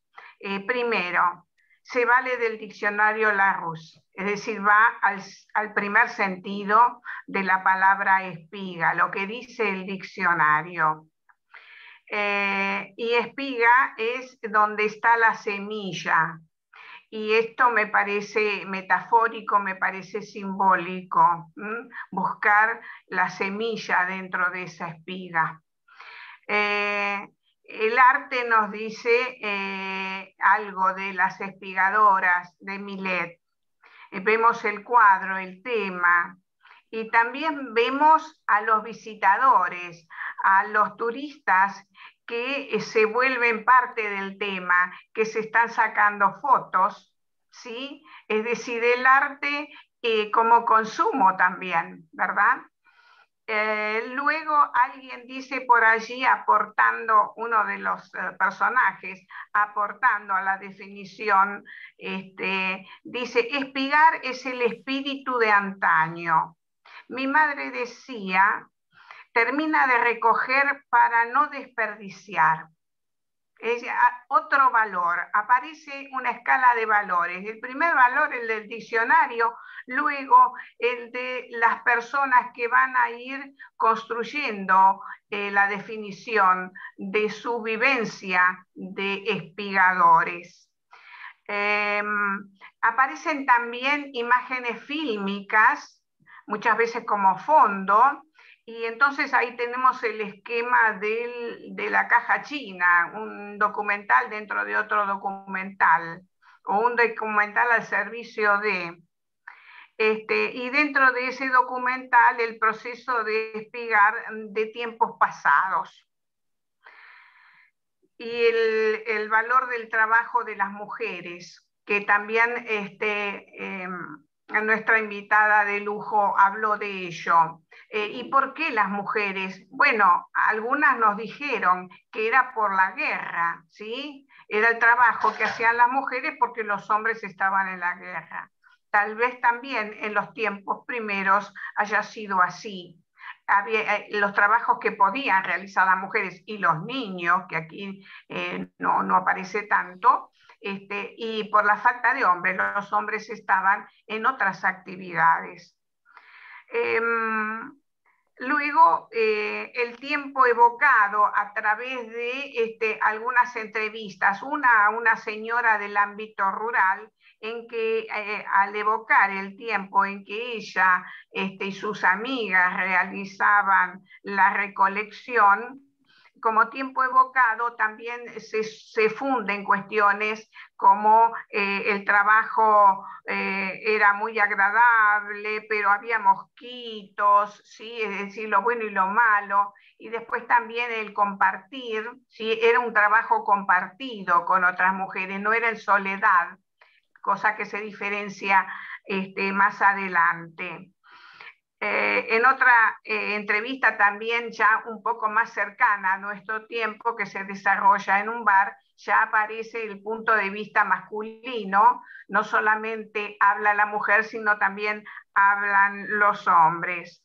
primero, se vale del diccionario Larousse es decir, va al, primer sentido de la palabra espiga, lo que dice el diccionario. Eh, y espiga es donde está la semilla. Y esto me parece metafórico, me parece simbólico, buscar la semilla dentro de esa espiga. Eh, el arte nos dice eh, algo de las espigadoras de Millet, vemos el cuadro, el tema, y también vemos a los visitadores, a los turistas que eh, se vuelven parte del tema, que se están sacando fotos, ¿sí? Es decir, el arte eh, como consumo también, ¿verdad? Eh, luego alguien dice por allí aportando, uno de los eh, personajes, aportando a la definición, este, dice, espigar es el espíritu de antaño. Mi madre decía, termina de recoger para no desperdiciar es otro valor, aparece una escala de valores. El primer valor, el del diccionario, luego el de las personas que van a ir construyendo eh, la definición de su vivencia de espigadores. Em, aparecen también imágenes fílmicas, muchas veces como fondo, y entonces ahí tenemos el esquema de la caja china, un documental dentro de otro documental, o un documental al servicio de... Este, y dentro de ese documental, el proceso de espigar de tiempos pasados y el, valor del trabajo de las mujeres, que también este, em, nuestra invitada de lujo habló de ello. Eh, ¿Y por qué las mujeres? Bueno, algunas nos dijeron que era por la guerra, ¿sí? Era el trabajo que hacían las mujeres porque los hombres estaban en la guerra. Tal vez también en los tiempos primeros haya sido así. Había, eh, los trabajos que podían realizar las mujeres y los niños, que aquí eh, no aparece tanto, este, y por la falta de hombres, los hombres estaban en otras actividades. Em, luego, eh, el tiempo evocado a través de este, algunas entrevistas, una a una señora del ámbito rural, en que eh, al evocar el tiempo en que ella este, y sus amigas realizaban la recolección, como tiempo evocado también se, funden cuestiones como eh, el trabajo eh, era muy agradable, pero había mosquitos, ¿sí? es decir, lo bueno y lo malo, y después también el compartir, ¿sí? era un trabajo compartido con otras mujeres, no era en soledad, cosa que se diferencia este, más adelante. Eh, en otra eh, entrevista también ya un poco más cercana a nuestro tiempo que se desarrolla en un bar, ya aparece el punto de vista masculino, no solamente habla la mujer, sino también hablan los hombres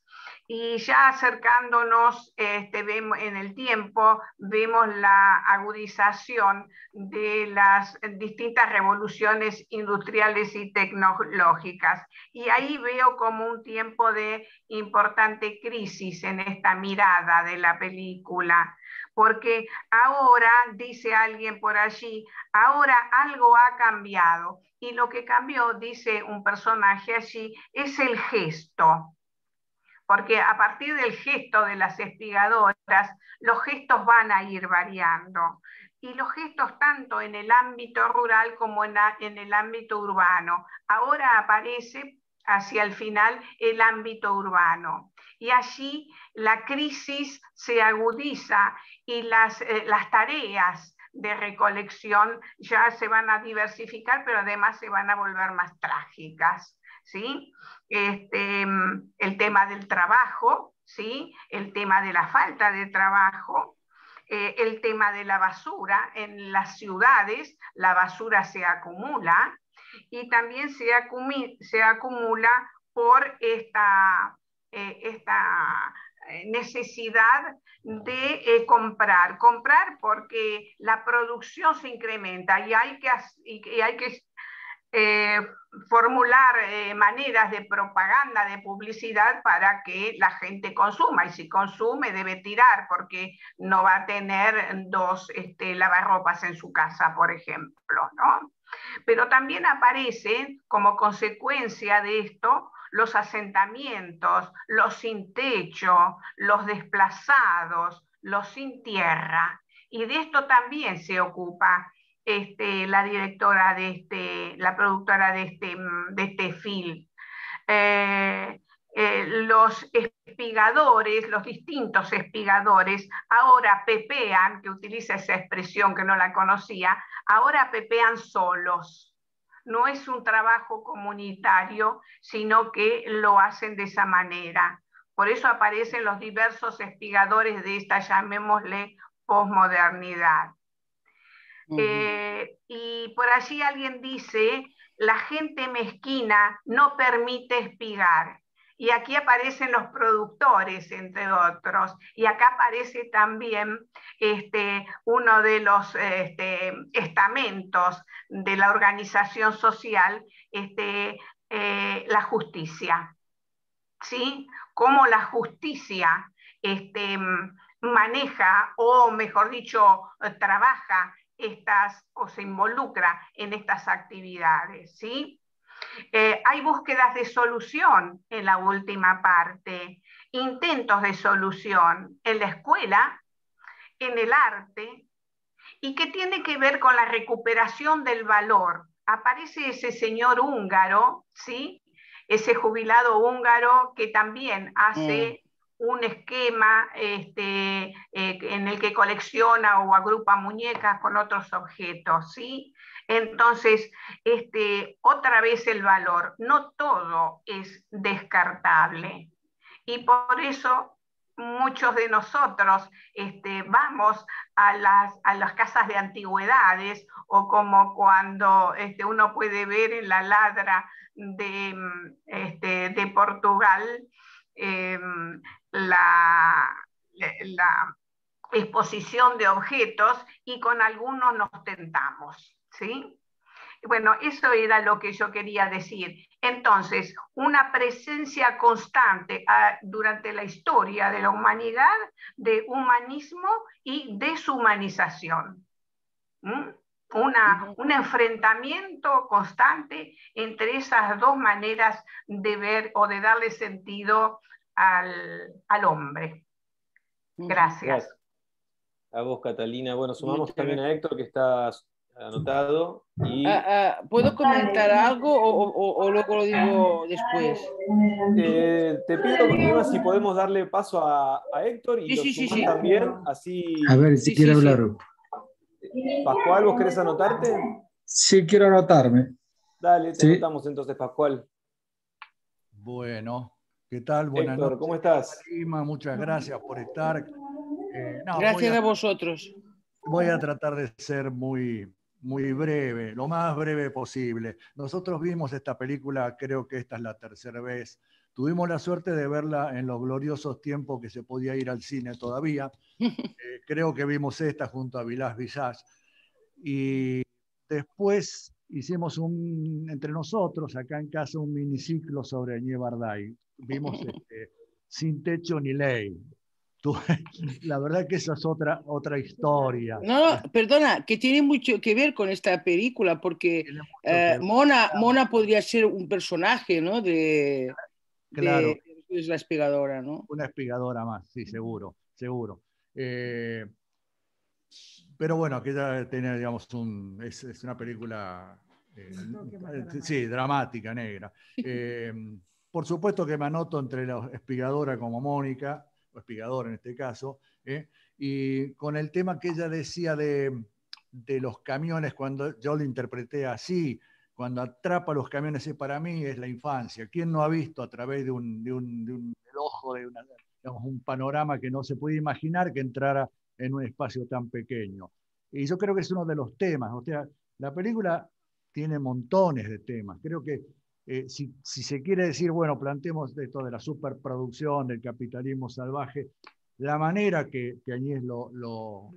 y ya acercándonos este, en el tiempo, vemos la agudización de las distintas revoluciones industriales y tecnológicas. Y ahí veo como un tiempo de importante crisis en esta mirada de la película, porque ahora, dice alguien por allí, ahora algo ha cambiado. Y lo que cambió, dice un personaje allí, es el gesto porque a partir del gesto de las espigadoras, los gestos van a ir variando. Y los gestos tanto en el ámbito rural como en, el ámbito urbano. Ahora aparece hacia el final el ámbito urbano. Y allí la crisis se agudiza y las, eh, las tareas de recolección ya se van a diversificar, pero además se van a volver más trágicas. ¿sí? Este, mm, el tema del trabajo, ¿sí? el tema de la falta de trabajo, eh, el tema de la basura. En las ciudades la basura se acumula y también se, acumula, por esta, eh, eh, necesidad de comprar, comprar porque la producción se incrementa y hay que eh, formular eh, maneras de propaganda, de publicidad para que la gente consuma. Y si consume, debe tirar porque no va a tener dos este, lavarropas en su casa, por ejemplo. ¿no? Pero también aparecen como consecuencia de esto los asentamientos, los sin techo, los desplazados, los sin tierra. Y de esto también se ocupa este, la directora de este, la productora de este, mm, de este film. Eh, eh, los espigadores, los distintos espigadores, ahora pepean, que utiliza esa expresión que no la conocía, ahora pepean solos. No es un trabajo comunitario, sino que lo hacen de esa manera. Por eso aparecen los diversos espigadores de esta, llamémosle, posmodernidad. Eh, y por allí alguien dice, la gente mezquina no permite espigar. Y aquí aparecen los productores, entre otros. Y acá aparece también este, uno de los este, estamentos de la organización social, este, eh, la justicia. ¿Sí? Cómo la justicia este, maneja o, mejor dicho, trabaja estas o se involucra en estas actividades, ¿sí? Eh, hay búsquedas de solución en la última parte, intentos de solución en la escuela, en el arte, y que tiene que ver con la recuperación del valor. Aparece ese señor húngaro, ¿sí? Ese jubilado húngaro que también hace mm un esquema este, eh, en el que colecciona o agrupa muñecas con otros objetos, ¿sí? Entonces, este, otra vez el valor, no todo es descartable. Y por eso muchos de nosotros este, vamos a las, las, casas de antigüedades o como cuando este, uno puede ver en la ladra de, este, de Portugal, em, la, exposición de objetos y con algunos nos tentamos. ¿sí? Bueno, eso era lo que yo quería decir. Entonces, una presencia constante ah, durante la historia de la humanidad de humanismo y deshumanización. un enfrentamiento constante entre esas dos maneras de ver o de darle sentido al, hombre. Mm, gracias. A vos, Catalina. Bueno, sumamos también a Héctor, que está anotado. Ah, ah, ¿Puedo comentar algo o, o, luego lo digo después? Eh, te pido si podemos darle paso a, Héctor y sí, sí, también, así... A ver, si quiere hablar. Pascual, ¿vos querés anotarte? Sí, quiero anotarme. Dale, te anotamos entonces, Pascual. Bueno, ¿Qué tal? Buenas noches. ¿Cómo estás? muchas gracias por estar. Eh, gracias a, vosotros. Voy a tratar de ser muy, muy breve, lo más breve posible. Nosotros vimos esta película, creo que esta es la tercera vez. Tuvimos la suerte de verla en los gloriosos tiempos que se podía ir al cine todavía. <laughs> Eh, creo que vimos esta junto a Vilás villas Y después hicimos un, entre nosotros acá en casa un miniciclo sobre Añé Barday. Vimos <laughs> este, Sin Techo ni Ley. <laughs> la verdad que esa es otra, otra historia. No, perdona, que tiene mucho que ver con esta película, porque eh, Mona, podría ser un personaje, ¿no? De, claro. es la espigadora, ¿no? Una espigadora más, sí, seguro, seguro. Eh, pero bueno, aquella ya tiene, digamos, es, una película eh, eh, dramática, negra. Eh, por supuesto que me anoto entre la espigadora como Mónica, o espigadora en este caso, y con el tema que ella decía de, los camiones, cuando yo lo interpreté así, cuando atrapa los camiones, y para mí es la infancia. ¿Quién no ha visto a través de un, ojo, de un panorama que no se puede imaginar que entrara en un espacio tan pequeño. Y yo creo que es uno de los temas. O sea, la película tiene montones de temas. Creo que eh, si, se quiere decir, bueno, planteemos esto de la superproducción, del capitalismo salvaje, la manera que, que Añez lo, lo,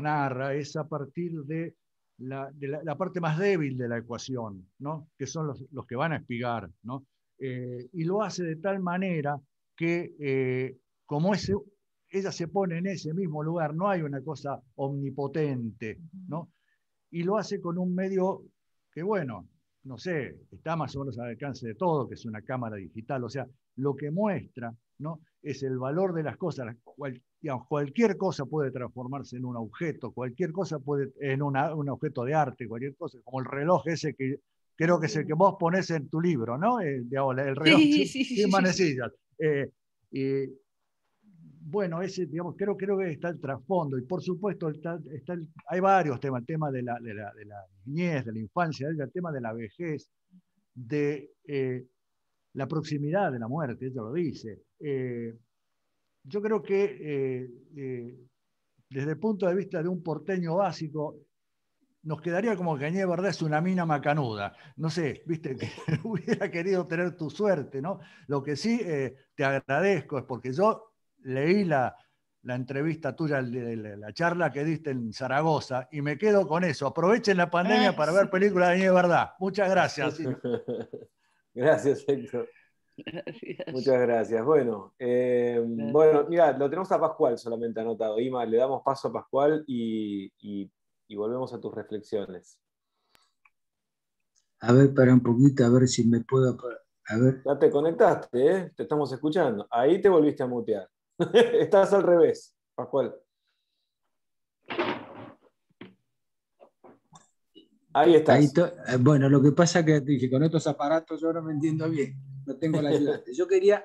narra es a partir de, la, parte más débil de la ecuación, ¿no? que son los, que van a espigar. ¿no? Eh, y lo hace de tal manera que, eh, como es ella se pone en ese mismo lugar, no hay una cosa omnipotente, ¿no? Y lo hace con un medio que, bueno, no sé, está más o menos al alcance de todo, que es una cámara digital, o sea, lo que muestra, ¿no? Es el valor de las cosas, cualquier cosa puede transformarse en un objeto, cualquier cosa puede, en un objeto de arte, cualquier cosa, como el reloj ese que creo que es el que vos pones en tu libro, ¿no? el reloj <laughs> sí, sí, manecillas. Eh, bueno, ese, digamos, creo, creo que está el trasfondo y por supuesto hay varios temas, el tema de la, niñez, de la infancia, el tema de la vejez, de eh, la proximidad de la muerte, ella lo dice. Eh, yo creo que eh, desde el punto de vista de un porteño básico, nos quedaría como que Añé Verdad es una mina macanuda. No sé, viste, que <laughs> hubiera querido tener tu suerte, ¿no? Lo que sí te agradezco es porque yo leí la, entrevista tuya, la, charla que diste en Zaragoza, y me quedo con eso. Aprovechen la pandemia ah, para ver películas de verdad. Muchas gracias. <laughs> gracias, Héctor. Muchas gracias. Bueno, eh, bueno, mira, lo tenemos a Pascual solamente anotado. Ima, le damos paso a Pascual y, volvemos a tus reflexiones. A ver, para un poquito, a ver si me puedo. Ya te conectaste, ¿eh? te estamos escuchando. Ahí te volviste a mutear. <laughs> Estás al revés, Pascual. Ahí está. Eh, bueno, lo que pasa es que con estos aparatos yo no me entiendo bien, no tengo la <laughs> ayuda. yo quería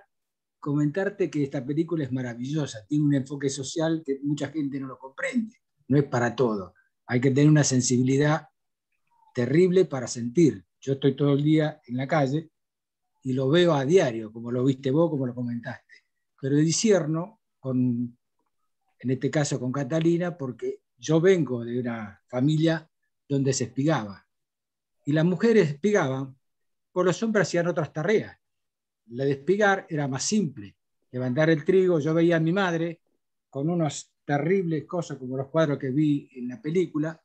comentarte que esta película es maravillosa, tiene un enfoque social que mucha gente no lo comprende, no es para todo. Hay que tener una sensibilidad terrible para sentir. Yo estoy todo el día en la calle y lo veo a diario, como lo viste vos, como lo comentaste pero disierno con, en este caso con Catalina, porque yo vengo de una familia donde se espigaba. Y las mujeres espigaban, por los hombres hacían otras tareas. La de espigar era más simple, levantar el trigo. Yo veía a mi madre con unas terribles cosas como los cuadros que vi en la película.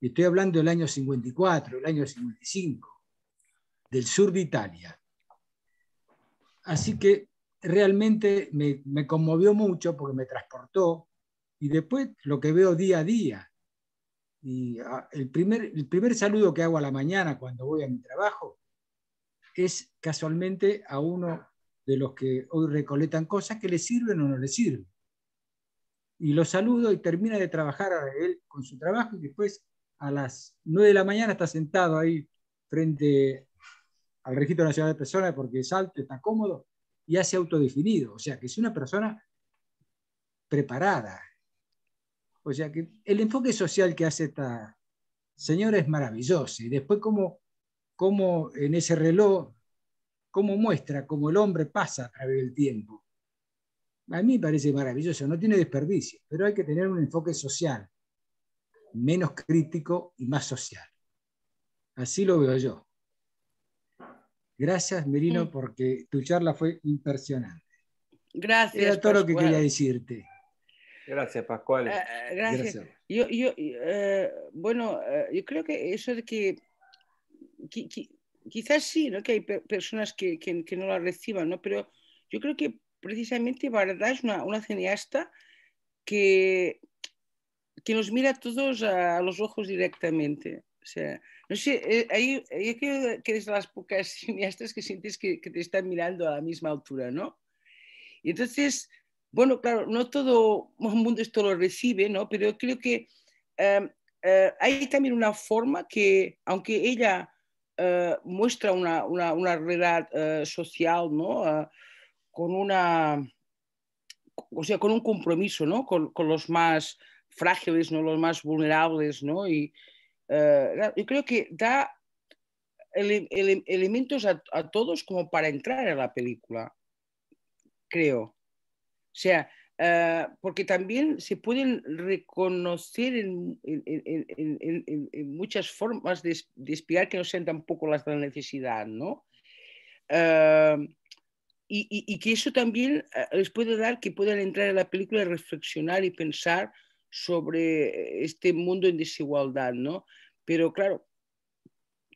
estoy hablando del año 54, el año 55, del sur de Italia. Así que realmente me, conmovió mucho porque me transportó y después lo que veo día a día. Y ah, el primer, el primer saludo que hago a la mañana cuando voy a mi trabajo es casualmente a uno de los que hoy recolectan cosas que le sirven o no le sirven. Y lo saludo y termina de trabajar a él con su trabajo y después a las 9 de la mañana está sentado ahí frente al Registro Nacional de Personas porque es alto, está cómodo ya se ha autodefinido. O sea, que es una persona preparada. O sea, que el enfoque social que hace esta señora es maravilloso. Y después como cómo en ese reloj, cómo muestra cómo el hombre pasa a través del tiempo. A mí me parece maravilloso, no tiene desperdicio, pero hay que tener un enfoque social, menos crítico y más social. Así lo veo yo. Gracias, Merino, porque tu charla fue impresionante. Gracias. Era todo lo que quería decirte. Gracias, Pascual. Eh, eh, gracias. Eh, bueno, yo creo que eso de que, quizás sí, ¿no? que hay personas que, no la reciban, pero yo creo que precisamente Varda es una, cineasta que, que nos mira a todos a los ojos directamente no sé, yo eh, que eres de las pocas <laughs> cineastas que sientes que, te están mirando a la misma altura, ¿no? Y entonces, bueno, claro, no todo el mundo esto lo recibe, ¿no? Pero creo que em, eh, hay también una forma que, aunque ella eh, muestra una, realidad social, ¿no? con una, o sea, con un compromiso, ¿no? Con, los más frágiles, ¿no? Los más vulnerables, ¿no? Y, yo eh, creo que da elementos a, todos como para entrar a la película, creo. O sea, eh, porque también se pueden reconocer en, muchas formas de, explicar que no sean tampoco las de la necesidad, ¿no? Eh, y, y, que eso también les puede dar que puedan entrar a la película y reflexionar y pensar sobre este mundo en desigualdad, ¿no? Pero claro,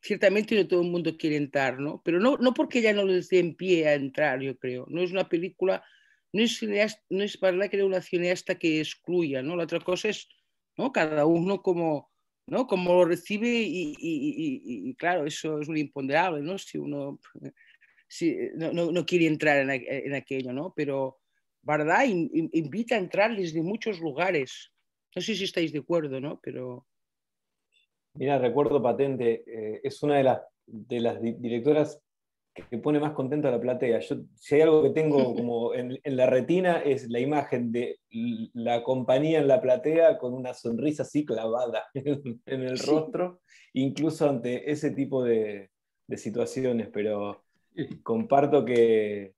ciertamente no todo el mundo quiere entrar, ¿no? Pero no, porque ya no les dé en pie a entrar, yo creo. No es una película, no es, no es verdad que era una cineasta que excluya, ¿no? La otra cosa es, ¿no? Cada uno como, ¿no? Como lo recibe y, claro, eso es un imponderable, ¿no? Si uno <laughs> eh, no, quiere entrar en, aquello, ¿no? Pero, ¿verdad? invita a entrar desde muchos lugares, no sé si estáis de acuerdo, ¿no? Pero... Mira, recuerdo patente, eh, es una de las, de las directoras que pone más contento a la platea. Yo, si hay algo que tengo <laughs> como en, la retina es la imagen de la compañía en la platea con una sonrisa así clavada <laughs> en, el rostro, incluso ante ese tipo de, situaciones, pero comparto que,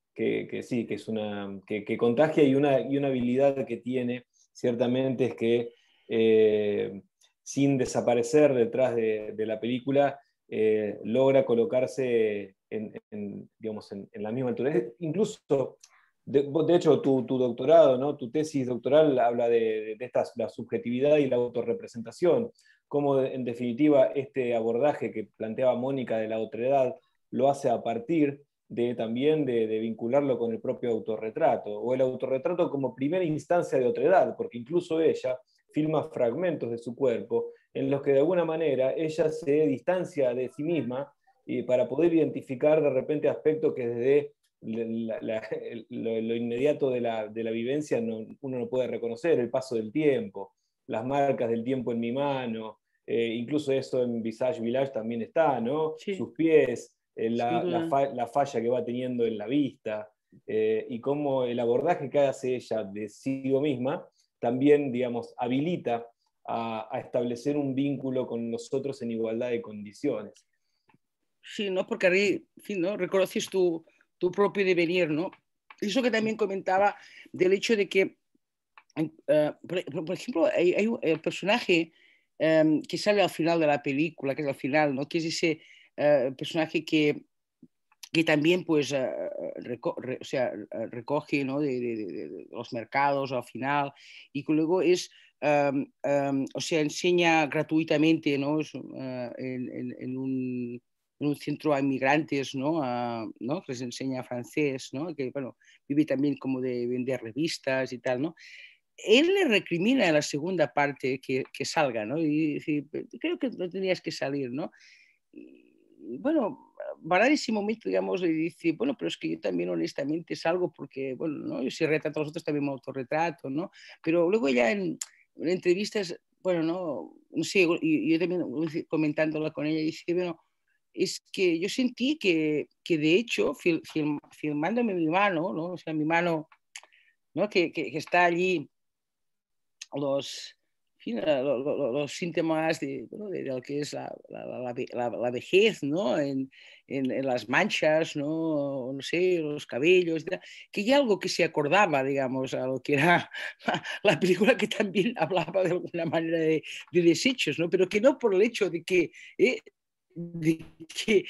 sí, que es una, que, contagia y una, y una habilidad que tiene ciertamente es que eh, sin desaparecer detrás de, la película, eh, logra colocarse en, digamos, en, la misma altura. incluso, de, hecho, tu, doctorado, ¿no? tu tesis doctoral habla de, la subjetividad y la autorrepresentación, cómo en definitiva este abordaje que planteaba Mónica de la otredad lo hace a partir de, también de, vincularlo con el propio autorretrato, o el autorretrato como primera instancia de otra edad porque incluso ella filma fragmentos de su cuerpo en los que de alguna manera ella se distancia de sí misma y para poder identificar de repente aspectos que desde lo, inmediato de la, de la vivencia uno no puede reconocer, el paso del tiempo, las marcas del tiempo en mi mano, eh, incluso eso en Visage Village también está, ¿no? Sus pies, la, falla que va teniendo en la vista eh, y cómo el abordaje que hace ella de sí misma también, digamos, habilita a, establecer un vínculo con nosotros en igualdad de condiciones. Sí, ¿no? Porque ahí, sí, ¿no? reconoces tu, tu, propio devenir, ¿no? Eso que también comentaba del hecho de que, eh, por, ejemplo, hay, hay un el personaje eh, que sale al final de la película, que es al final, ¿no? Que es ese eh, personaje que, que también pues, eh, recoge ¿no? de, los mercados al final y que luego es, em, em, o sea, enseña gratuitamente ¿no? Eh, en, un, centro a inmigrantes, ¿no? ¿no? que les enseña francés, ¿no? que bueno, vive también como de vender revistas y tal. ¿no? él le recrimina en la segunda parte que, que salga, ¿no? Y, y, creo que no tenías que salir, ¿no? bueno, ese momento, digamos, y dice, bueno, pero es que yo también honestamente salgo porque, bueno, ¿no? yo si retrato a los otros también me autorretrato, ¿no? Pero luego ya en, entrevistas, bueno, no, sí, y, yo también comentándola con ella, dice, bueno, es que yo sentí que, de hecho, firmándome mi mano, ¿no? O sea, mi mano, ¿no? que está allí los los, síntomas de, lo que es la, la, vejez, ¿no? En, en, las manchas, ¿no? no sé, los cabellos, que ya algo que se acordaba, digamos, a lo que era <laughs> la película que también <laughs> hablaba de alguna manera de, de desechos, ¿no? Pero que no por el hecho de que, eh, de que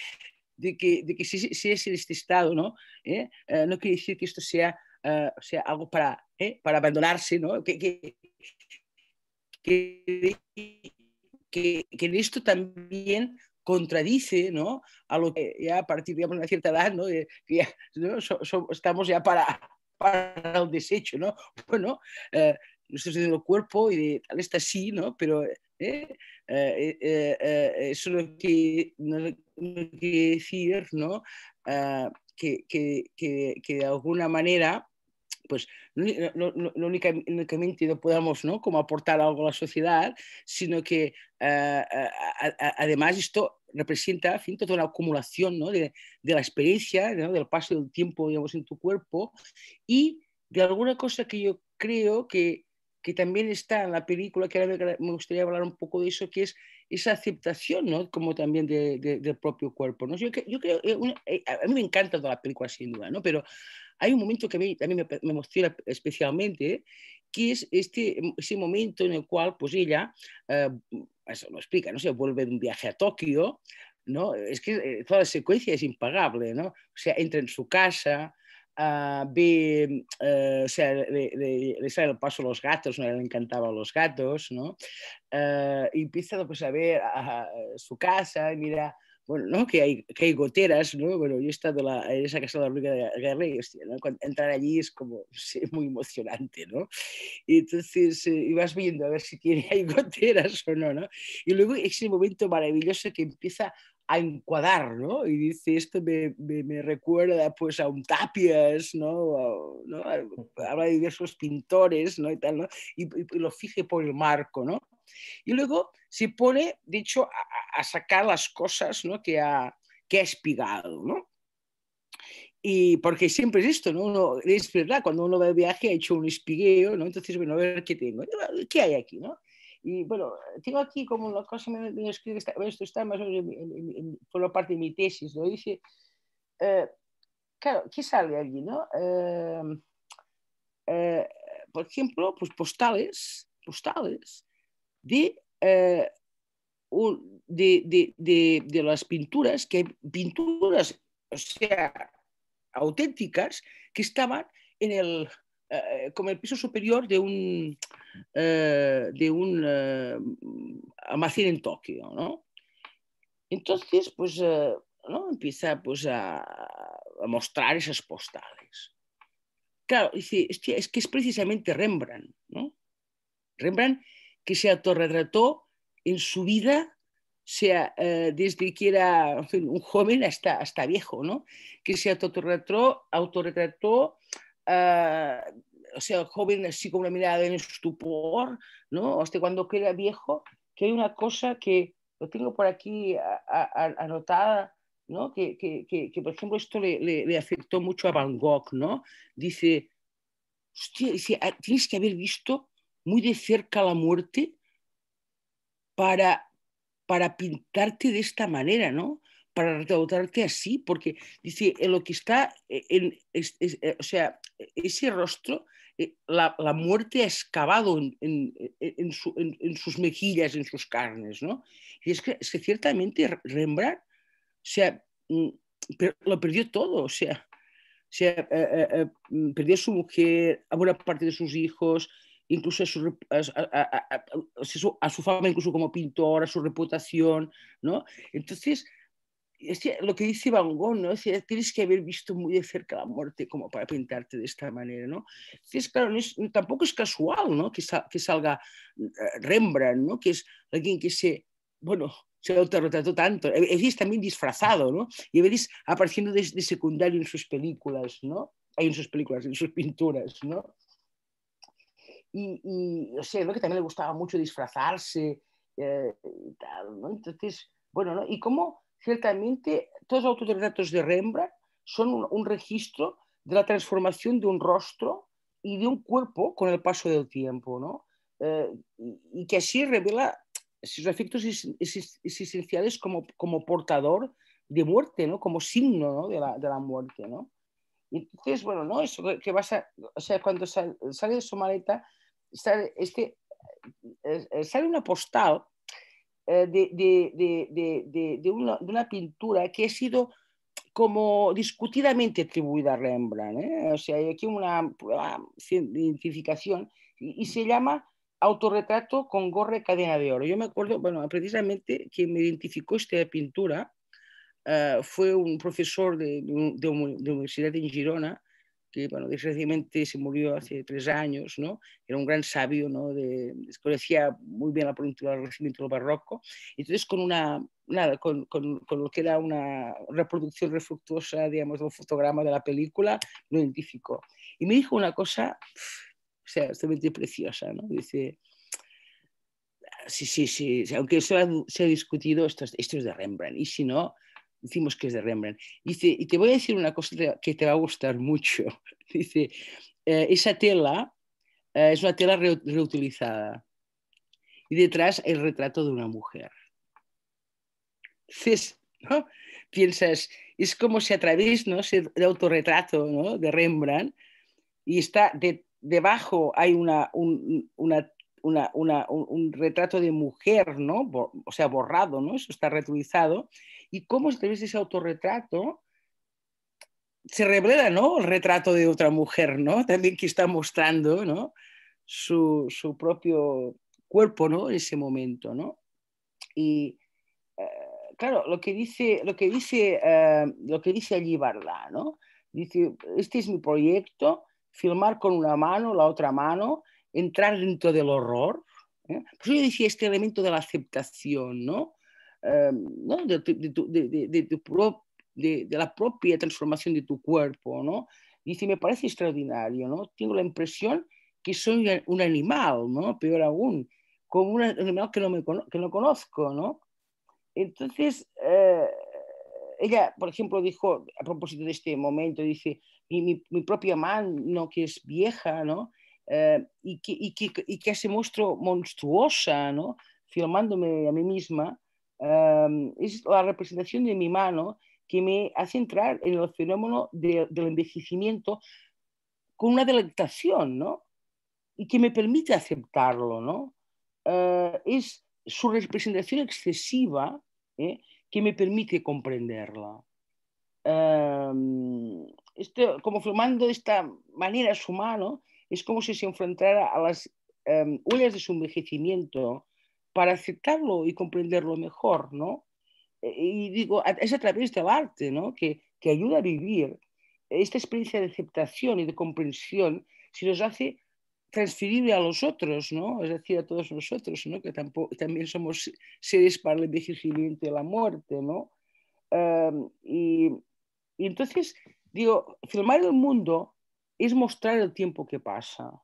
de que, si, si, es este estado, ¿no? Eh, eh, no quiere decir que esto sea, sea algo para, para abandonarse, ¿no? Que, que, que, que, en esto también contradice a lo que ya a partir de una cierta edad estamos ya para, para el desecho. ¿no? <laughs> Bueno, eh, cuerpo y de tal está así, ¿no? pero eh, eh, eh, eso que, no, quiere decir, ¿no? Ah, que, que, de alguna manera pues no, no, no únicamente no podamos ¿no? como aportar algo a la sociedad, sino que eh, eh, además esto representa en toda una acumulación ¿no? de, de, la experiencia, ¿no? del paso del tiempo digamos, en tu cuerpo y de alguna cosa que yo creo que, que también está en la película, que ahora me, gustaría hablar un poco de eso, que es esa aceptación, ¿no? Como también del propio cuerpo, ¿no? Yo, yo creo, eh, a mí me encanta toda la película, sin duda, ¿no? Pero hay un momento que a mí me, emociona especialmente, que es este, ese momento en el cual pues ella, eh, eso lo explica, no vuelve de un viaje a Tokio, ¿no? Es que eh, toda la secuencia es impagable, ¿no? O sea, entra en su casa, ah, eh, o sea, le, sale el paso a los gatos, ¿no? le encantaban los gatos, ¿no? y empieza pues, a ver su casa y mira bueno, ¿no? Que hay, que hay goteras, ¿no? Bueno, yo he estado en esa casa de la bruja de Guerra ¿no? entrar allí es como <laughs> sí, muy emocionante, ¿no? Y entonces ibas eh, vas viendo a ver si tiene, <laughs> hay goteras o no, ¿no? Y luego es ese momento maravilloso que empieza a encuadrar, ¿no? Y dice, esto me, recuerda pues a un tapias, ¿no? ¿no? Habla de diversos pintores, ¿no? Y tal, Y, lo fije por el marco, ¿no? Y luego se pone, de hecho, a, sacar las cosas, ¿no? Que ha, que ha espigado, ¿no? Y porque siempre es esto, ¿no? es verdad, cuando uno va de viaje ha hecho un espigueo, ¿no? Entonces, bueno, a ver qué tengo, ¿qué hay aquí, ¿no? Y bueno, tengo aquí como una cosa, me, me escribe, esto está más o menos en, por la parte de mi tesis, lo Dice, eh, claro, ¿qué sale allí, no? Eh, eh, por ejemplo, pues postales, postales de, de, las pinturas, que hay pinturas, o sea, auténticas, que estaban en el eh, como el piso superior de un, eh, de un eh, almacén en Tokio, ¿no? Entonces, pues, ¿no? Empieza, pues, a, mostrar esas postales. Claro, dice, es que es precisamente Rembrandt, ¿no? Rembrandt que se autorretrató en su vida sea desde que era un joven hasta, hasta viejo, ¿no? que se autorretrató, autorretrató eh, o sea, joven así con una mirada en estupor, ¿no? Hasta cuando queda viejo, que hay una cosa que lo tengo por aquí anotada, ¿no? Que, que, por ejemplo esto le, afectó mucho a Van Gogh, ¿no? Dice, hostia, dice, tienes que haber visto muy de cerca la muerte para, para pintarte de esta manera, ¿no? para retratarte así, porque dice, en lo que está, eh, en, eh, o sea, ese rostro, eh, la, la muerte ha excavado en, en, en, sus mejillas, en sus carnes, ¿no? Y es que, es que ciertamente Rembrandt, o sea, mm, lo perdió todo, o sea, o mm, perdió a su mujer, a buena parte de sus hijos, incluso a su, a su, fama, incluso como pintor, a su reputación, ¿no? Entonces, es lo que dice Van Gogh, ¿no? tienes que haber visto muy de cerca la muerte como para pintarte de esta manera, ¿no? claro, tampoco es casual, ¿no? Que, salga eh, Rembrandt, ¿no? Que es alguien que se, bueno, se autorretrató tanto. Es también disfrazado, ¿no? Y veréis apareciendo desde secundario en sus películas, ¿no? Hay en sus películas, en sus pinturas, ¿no? Y, o sea, que también le gustaba mucho disfrazarse eh, y tal, Entonces, bueno, Y cómo ciertamente todos los autorretratos de Rembrandt son un, registro de la transformación de un rostro y de un cuerpo con el paso del tiempo, ¿no? y eh, que así revela sus efectos existenciales como, como portador de muerte, ¿no? Como signo ¿no? de, la, de, la, muerte, ¿no? Entonces, bueno, ¿no? que, o sea, cuando sale, sale de su maleta, sale, este, eh, eh, sale una postal eh, de, de, una, pintura que ha sido como discutidamente atribuida a Rembrandt. ¿eh? O sea, hay aquí una identificación y, se llama Autorretrato con gorra y cadena de oro. Yo me acuerdo, bueno, precisamente quien me identificó esta pintura eh, fue un profesor de, de, Universidad en Girona que bueno, desgraciadamente se murió hace tres años, ¿no? era un gran sabio ¿no? de, conocía muy bien la política del Renacimiento barroco, entonces con una nada, con, con, lo que era una reproducción refructuosa, digamos, de un fotograma de la película, lo identificó. Y me dijo una cosa, o sea, preciosa, ¿no? Dice, ah, sí, sí, sí, aunque eso se ha discutido, esto, esto es de Rembrandt, y si no, decimos que es de Rembrandt. Dice, y te voy a decir una cosa que te va a gustar mucho. <laughs> Dice, eh, esa tela eh, es una tela reutilizada y detrás el retrato de una mujer. piensas, es como si a través ¿no? el autorretrato de Rembrandt y está debajo hay una, un, retrato de mujer, ¿no? o sea, borrado, ¿no? eso está reutilizado y cómo a través de ese autorretrato se revela, ¿no? El retrato de otra mujer, ¿no? <laughs> También que está mostrando, ¿no? Su, su propio cuerpo, ¿no? En ese momento, ¿no? Y eh, claro, lo que dice, lo que dice, eh, lo que dice allí Barla, ¿no? Dice, este es mi proyecto, filmar con una mano, la otra mano, entrar dentro del horror. ¿eh? Por eso yo decía este elemento de la aceptación, ¿no? Eh, ¿no? de, de, de, la propia transformación de tu cuerpo, ¿no? Dice, me parece extraordinario, ¿no? Tengo la impresión que soy un animal, ¿no? Peor aún, como un animal que no, me, que no conozco, ¿no? Entonces, eh, ella, por ejemplo, dijo, a propósito de este momento, dice, mi, mi, propia mano, que es vieja, ¿no? Eh, y, que, y, que, y, que, hace muestro monstruosa, ¿no? Filmándome a mí misma, Em, es la representación de mi mano que me hace entrar en el fenómeno del envejecimiento con una delectación, ¿no? Y que me permite aceptarlo, ¿no? Eh, es su representación excesiva ¿eh? que me permite comprenderla. Em, este, como filmando de esta manera su mano, es como si se enfrentara a las em, huellas de su envejecimiento para aceptarlo y comprenderlo mejor, ¿no? E, y digo, es a través del arte, ¿no? Que, que ayuda a vivir esta experiencia de aceptación y de comprensión, si nos hace transferible a los otros, ¿no? Es decir, a todos nosotros, ¿no? Que tampoco, también somos seres para el envejecimiento y la muerte, ¿no? y, y entonces, digo, filmar el mundo es mostrar el tiempo que pasa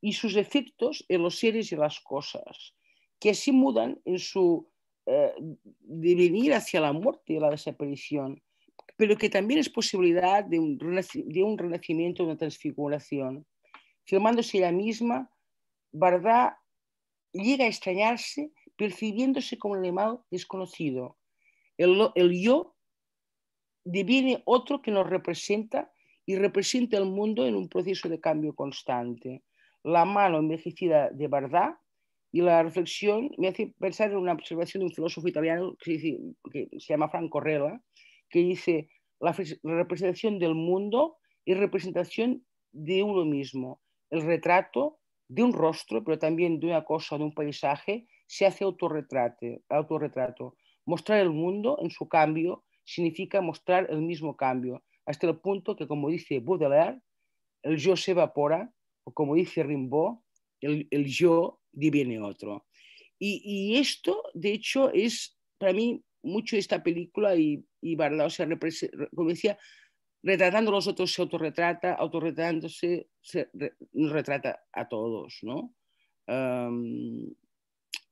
y sus efectos en los seres y las cosas que se mudan en su eh, devenir hacia la muerte y la desaparición, pero que también es posibilidad de un, renacimiento, de una transfiguración. Firmándose ella misma, Bardá llega a extrañarse percibiéndose como un animal desconocido. El, yo deviene otro que nos representa y representa el mundo en un proceso de cambio constante. La mano envejecida de Bardá y la reflexión me hace pensar en una observación de un filósofo italiano que se, llama Franco Rela, que dice, la representación del mundo y representación de uno mismo. El retrato de un rostro, pero también de una cosa, de un paisaje, se hace autorretrato. Mostrar el mundo en su cambio significa mostrar el mismo cambio, hasta el punto que, como dice Baudelaire, el yo se evapora, o como dice Rimbaud, el, el yo viene otro. Y, y, esto, de hecho, es para mí mucho esta película y, y Barlao se como decía, retratando a los otros se autorretrata, autorretratándose se retrata a todos, ¿no?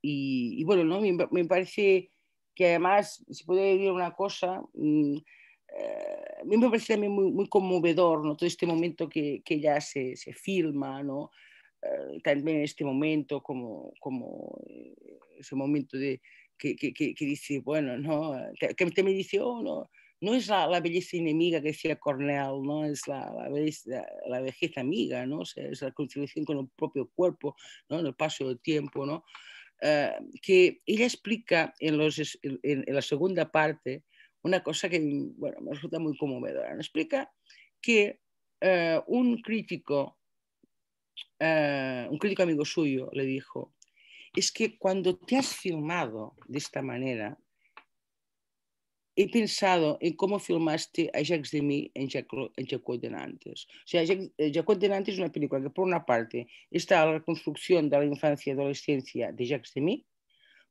y, bueno, ¿no? Me, me, parece que además, si puedo decir una cosa, mm, eh, a mí me parece también muy, muy conmovedor, ¿no? Todo este momento que, que ya se, se filma, ¿no? Eh, también en este momento como, como eh, ese momento de, que, que, que, dice, bueno, no, que, te me dice, oh, no, no es la, belleza enemiga que decía Cornell, no es la, la, belleza, vejez amiga, ¿no? es la contribución con el propio cuerpo, ¿no? en el paso del tiempo, ¿no? Eh, que ella explica en, los, en, la segunda parte una cosa que bueno, me resulta muy conmovedora. Explica que un crítico eh, un crítico amigo suyo le dijo, es que cuando te has filmado de esta manera, he pensado en cómo filmaste a Jacques Demy en Jacques Denantes. O sea, eh, Jacques Denantes es una película que, por una parte, está la reconstrucción de la infancia y adolescencia de Jacques Demy,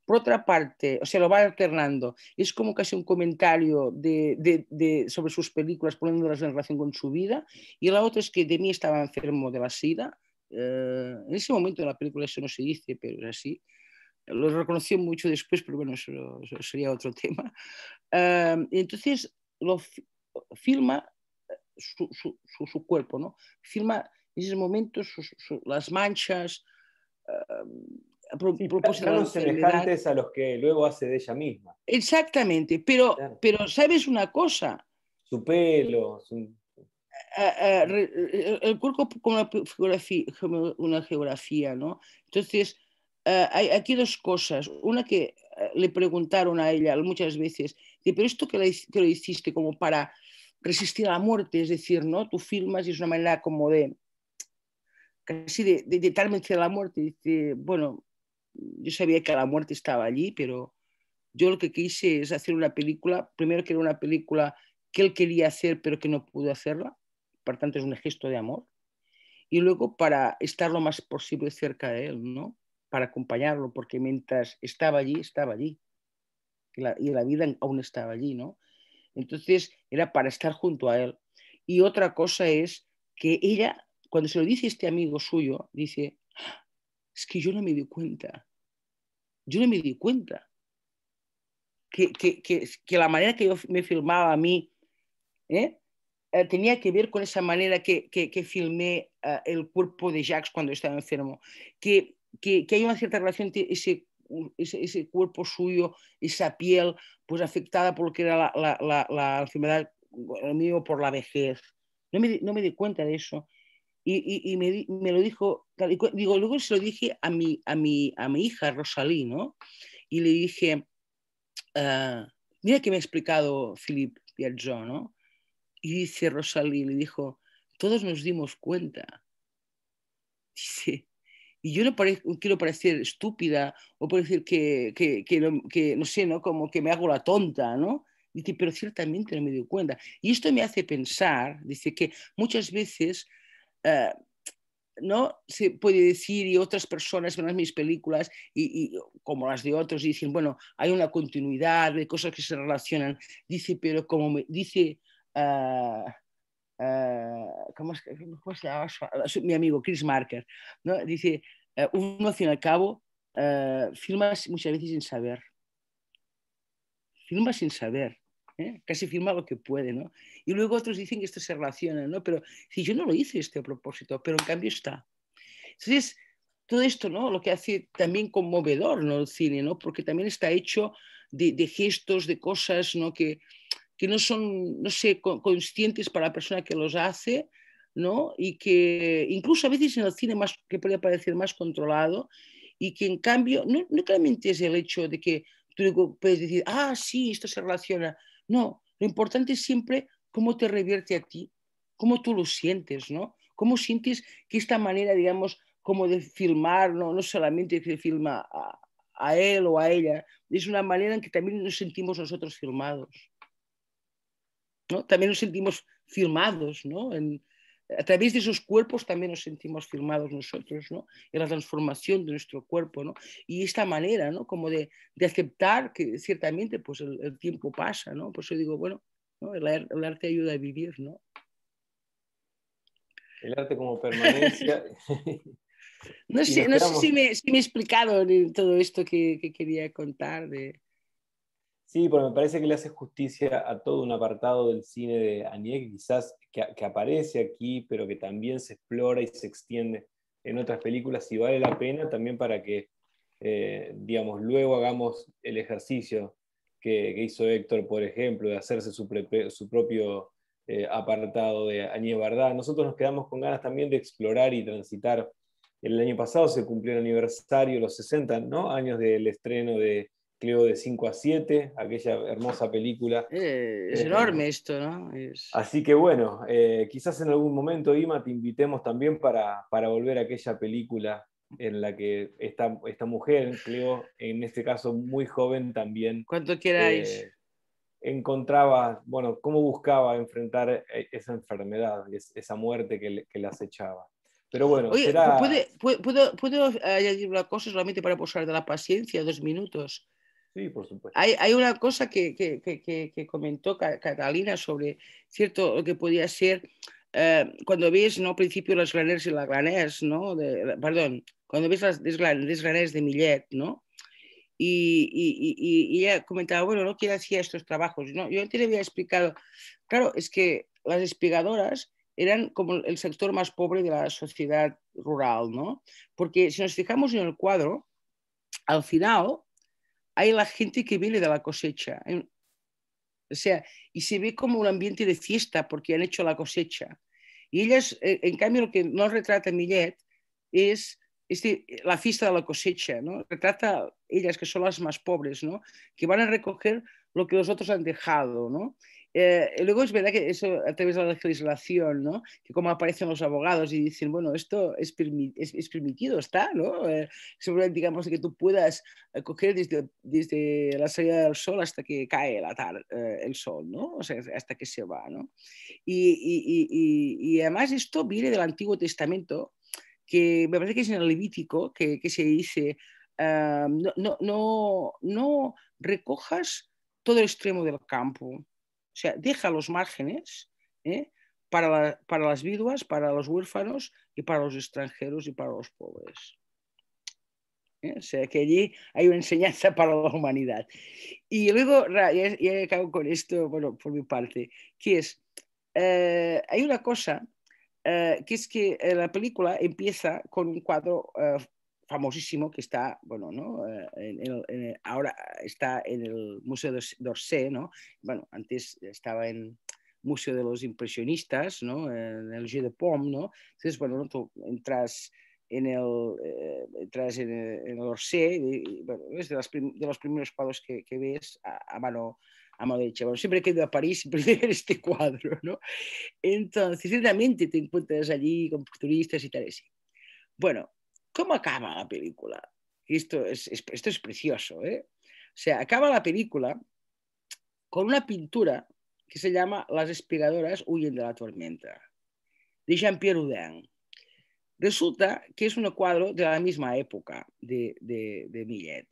por otra parte, o sea, lo va alternando. Es como casi un comentario sobre sus películas, poniéndolas en relación con su vida. Y la otra es que de estaba enfermo de la sida eh, en ese momento de la película eso no se dice, pero es así. Lo reconoció mucho después, pero bueno, eso, sería otro <laughs> tema. Eh, entonces, lo firma filma eh, su, cuerpo, ¿no? Filma en ese momento las manchas. A semejantes a los que luego hace de ella misma. Exactamente, pero, pero ¿sabes una cosa? Su pelo, su el cuerpo como una, geografía, una geografía, ¿no? Entonces, eh, hay aquí dos cosas. Una que eh, le preguntaron a ella muchas veces, pero esto que, le lo hiciste como para resistir a la muerte, es decir, ¿no? Tú filmas y es una manera como de casi de, de, a la muerte. Dice, bueno, yo sabía que la muerte estaba allí, pero yo lo que quise es hacer una película, primero que era una película que él quería hacer pero que no pudo hacerla, por es un gesto de amor, y luego para estar lo más posible cerca de él, ¿no? Para acompañarlo, porque mientras estaba allí, estaba allí. Y la, vida aún estaba allí, ¿no? Entonces era para estar junto a él. Y otra cosa es que ella, cuando se lo dice este amigo suyo, dice, ah, es que yo no me di cuenta, yo no me di cuenta que, que, que, la manera que yo me filmaba a mí, ¿eh? Eh, tenía que ver con esa manera que, que, filmé eh, el cuerpo de Jacques cuando estaba enfermo, que, que, hay una cierta relación entre ese ese, cuerpo suyo, esa piel, pues afectada por lo que era la, la, enfermedad, lo mío por la vejez. No me, no me di cuenta de eso. Y, y, me, lo dijo, digo, luego se lo dije a mi, a mi, a mi hija Rosalí, ¿no? Y le dije, ah, mira que me ha explicado Philip Piaggio, ¿no? Y dice Rosalí, le dijo, todos nos dimos cuenta. Dice, y yo no quiero parecer estúpida o parecer que, que, que, no, sé, ¿no? Como que me hago la tonta, ¿no? Dice, pero ciertamente no me dio cuenta. Y esto me hace pensar, dice, que muchas veces, eh, ¿no? Se puede decir, y otras personas ven mis películas, y, como las de otros, y dicen, bueno, hay una continuidad de cosas que se relacionan. Dice, pero como me, dice eh, eh, ¿cómo, se llama? Mi amigo Chris Marker, ¿no? dice, uno al fin y al cabo eh, filma muchas veces sin saber, firma sin saber, casi firma lo que puede, ¿no? Y luego otros dicen que esto se relaciona, ¿no? Pero si yo no lo hice este a propósito, pero en cambio está. Entonces, todo esto, ¿no? Lo que hace también conmovedor, ¿no? El cine, ¿no? Porque también está hecho de, de gestos, de cosas, ¿no? Que, que no son, no sé, conscientes para la persona que los hace, ¿no? Y que incluso a veces en el cine más, que puede parecer más controlado y que en cambio, no, no claramente es el hecho de que tú puedes decir, ah, sí, esto se relaciona. No, lo importante es siempre cómo te revierte a ti, cómo tú lo sientes, ¿no? Cómo sientes que esta manera, digamos, como de filmar, no, no solamente se filma a, a él o a ella, es una manera en que también nos sentimos nosotros filmados. También nos sentimos firmados, a través de esos cuerpos también nos sentimos firmados nosotros, En la transformación de nuestro cuerpo, ¿no? Y esta manera, Como de, de aceptar que ciertamente pues el, tiempo pasa, ¿no? Por eso digo, bueno, el, arte ayuda a vivir, ¿no? El arte como permanencia. <laughs> <laughs> no sé, si, me, me, he explicado todo esto que, que quería contar de... Sí, pero me parece que le hace justicia a todo un apartado del cine de Anie, quizás que, aparece aquí, pero que también se explora y se extiende en otras películas y vale la pena también para que, eh, digamos, luego hagamos el ejercicio que, hizo Héctor, por ejemplo, de hacerse su, propio eh, apartado de Añez Bardá. Nosotros nos quedamos con ganas también de explorar y transitar. El año pasado se cumplió el aniversario, los 60 ¿no? años del estreno de Cleo de 5 a 7, aquella hermosa película. Eh, es eh, enorme esto, ¿no? Así que bueno, eh, quizás en algún momento, Ima, te invitemos también para, para volver a aquella película en la que esta, esta mujer, Cleo, en este caso muy joven también. Cuanto queráis. encontraba, bueno, cómo buscaba enfrentar e, esa enfermedad, esa muerte que, la acechaba. Pero bueno, Oye, será... ¿puedo, puedo, puedo añadir una cosa solamente para posar de la paciencia, dos minutos? Sí, por supuesto. Hay, una cosa que, que, que, comentó Catalina sobre cierto que podía ser eh, cuando ves no Al principio las graneras y las graneras, ¿no? De, perdón, cuando ves las desgraners de Millet, ¿no? Y, y, y, y, ella comentaba, bueno, ¿no? ¿Quién hacía estos trabajos? No, yo antes le había explicado, claro, es que las espigadoras eran como el sector más pobre de la sociedad rural, ¿no? Porque si nos fijamos en el cuadro, al final hay la gente que viene de la cosecha. Em, o sea, y se ve como un ambiente de fiesta porque han hecho la cosecha. Y ellas, e, en cambio, lo que no retrata Millet es eh, la fiesta de la cosecha, ¿no? Retrata ellas que son las más pobres, Que van a recoger lo que los otros han dejado, ¿no? Eh, luego es verdad que eso a través de la legislación, ¿no? que como aparecen los abogados y dicen, bueno, esto es, es, permitido, está, ¿no? Eh, seguramente digamos que tú puedas eh, coger desde, desde, la salida del sol hasta que cae la el sol, ¿no? o sea, hasta que se va. ¿no? Y, y, y, además esto viene del Antiguo Testamento, que me parece que es en el Levítico, que, que se dice, no, no, no, no recojas todo el extremo del campo o sea, deja los márgenes ¿eh? para, las viduas, para los huérfanos y para los extranjeros y para los pobres. ¿Eh? O sea, que allí hay una enseñanza <laughs> para la humanidad. Y luego, y acabo con esto, bueno, por mi parte, que es, eh, hay una cosa, que es que la película empieza con un cuadro famosísimo que está, bueno, ¿no? Eh, ahora está en el Museo d'Orsay, ¿no? Bueno, antes estaba en Museo de los Impresionistas, ¿no? En el Jeu de Pomme, ¿no? Entonces, bueno, tú entras en el, eh, entras en Orsay, y, bueno, es de, de, los primeros cuadros que, ves a, a mano a Bueno, siempre que he ido a París, siempre ver <laughs> este cuadro, ¿no? Entonces, ciertamente te encuentras allí con turistas y tal, así. Bueno, ¿Cómo acaba la película? Esto es, esto es precioso, ¿eh? O sea, acaba la película con una pintura que se llama Las espigadoras huyen de la tormenta, de Jean-Pierre Houdin. Resulta que es un cuadro de la misma época de, Millet.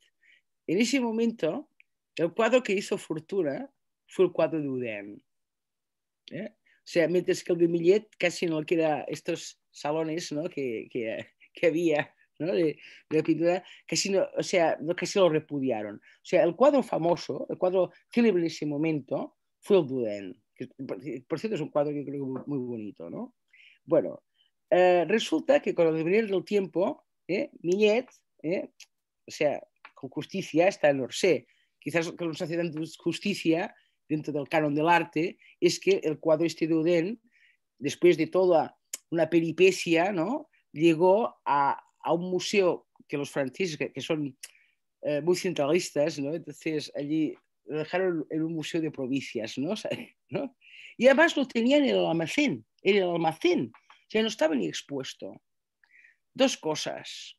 En ese momento, el cuadro que hizo fortuna fue el cuadro de Houdin. ¿eh? O sea, mientras que el de Millet casi no queda estos salones ¿no? que, que, que había ¿no? de, pintura, que se o sea, lo repudiaron. O sea, el cuadro famoso, el cuadro célebre en ese momento, fue el por cierto es un cuadro que creo que muy bonito. ¿no? Bueno, eh, resulta que con el devenir del tiempo, ¿eh? Millet, eh, o sea, con justicia está en Orsay. Quizás lo que nos hace tanta justicia dentro del canon del arte es que el cuadro este de Duden, después de toda una peripecia, ¿no? llegó a, un museo que los franceses, que, son eh, muy centralistas, ¿no? entonces allí lo dejaron en un museo de provincias, ¿no? <laughs> Y además lo tenían en el almacén, en el almacén, ya no estaba ni expuesto. Dos cosas.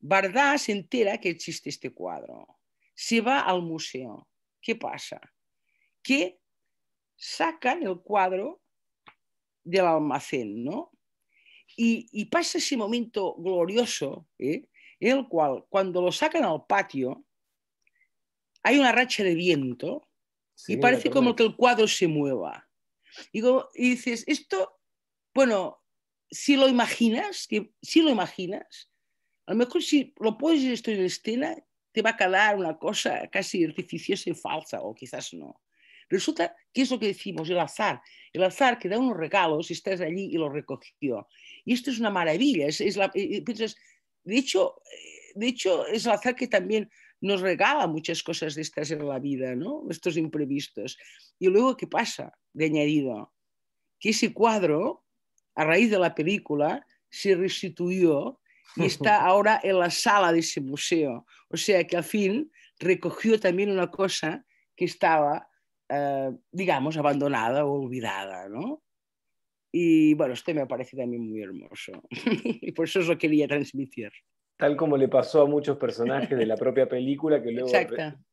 Bardá se entera que existe este cuadro. Se va al museo. ¿Qué pasa? Que sacan el cuadro del almacén, ¿no? Y, pasa ese momento glorioso, eh, en el cual cuando lo sacan al patio, hay una racha de viento y parece como que el cuadro se mueva. Y, dices, esto, bueno, si lo imaginas, que, si lo imaginas, a lo mejor si lo pones esto en escena, te va a quedar una cosa casi artificiosa y falsa, o quizás no. Resulta que es lo que decimos, el azar. El azar que da unos regalos y estás allí y lo recogió. Y esto es una maravilla. Es, la, eh, de hecho, es el azar que también nos regala muchas cosas de estas en la vida, ¿no? Estos imprevistos. Y luego, ¿qué pasa? De añadido, que ese cuadro, a raíz de la película, se restituyó y está <laughs> ahora en la sala de ese museo. O sea que al fin recogió también una cosa que estaba eh, digamos, abandonada o olvidada, ¿no? Y bueno, este me ha parecido a mí muy hermoso <laughs> y por eso os lo quería transmitir. Tal como le pasó a muchos personajes de la propia película que luego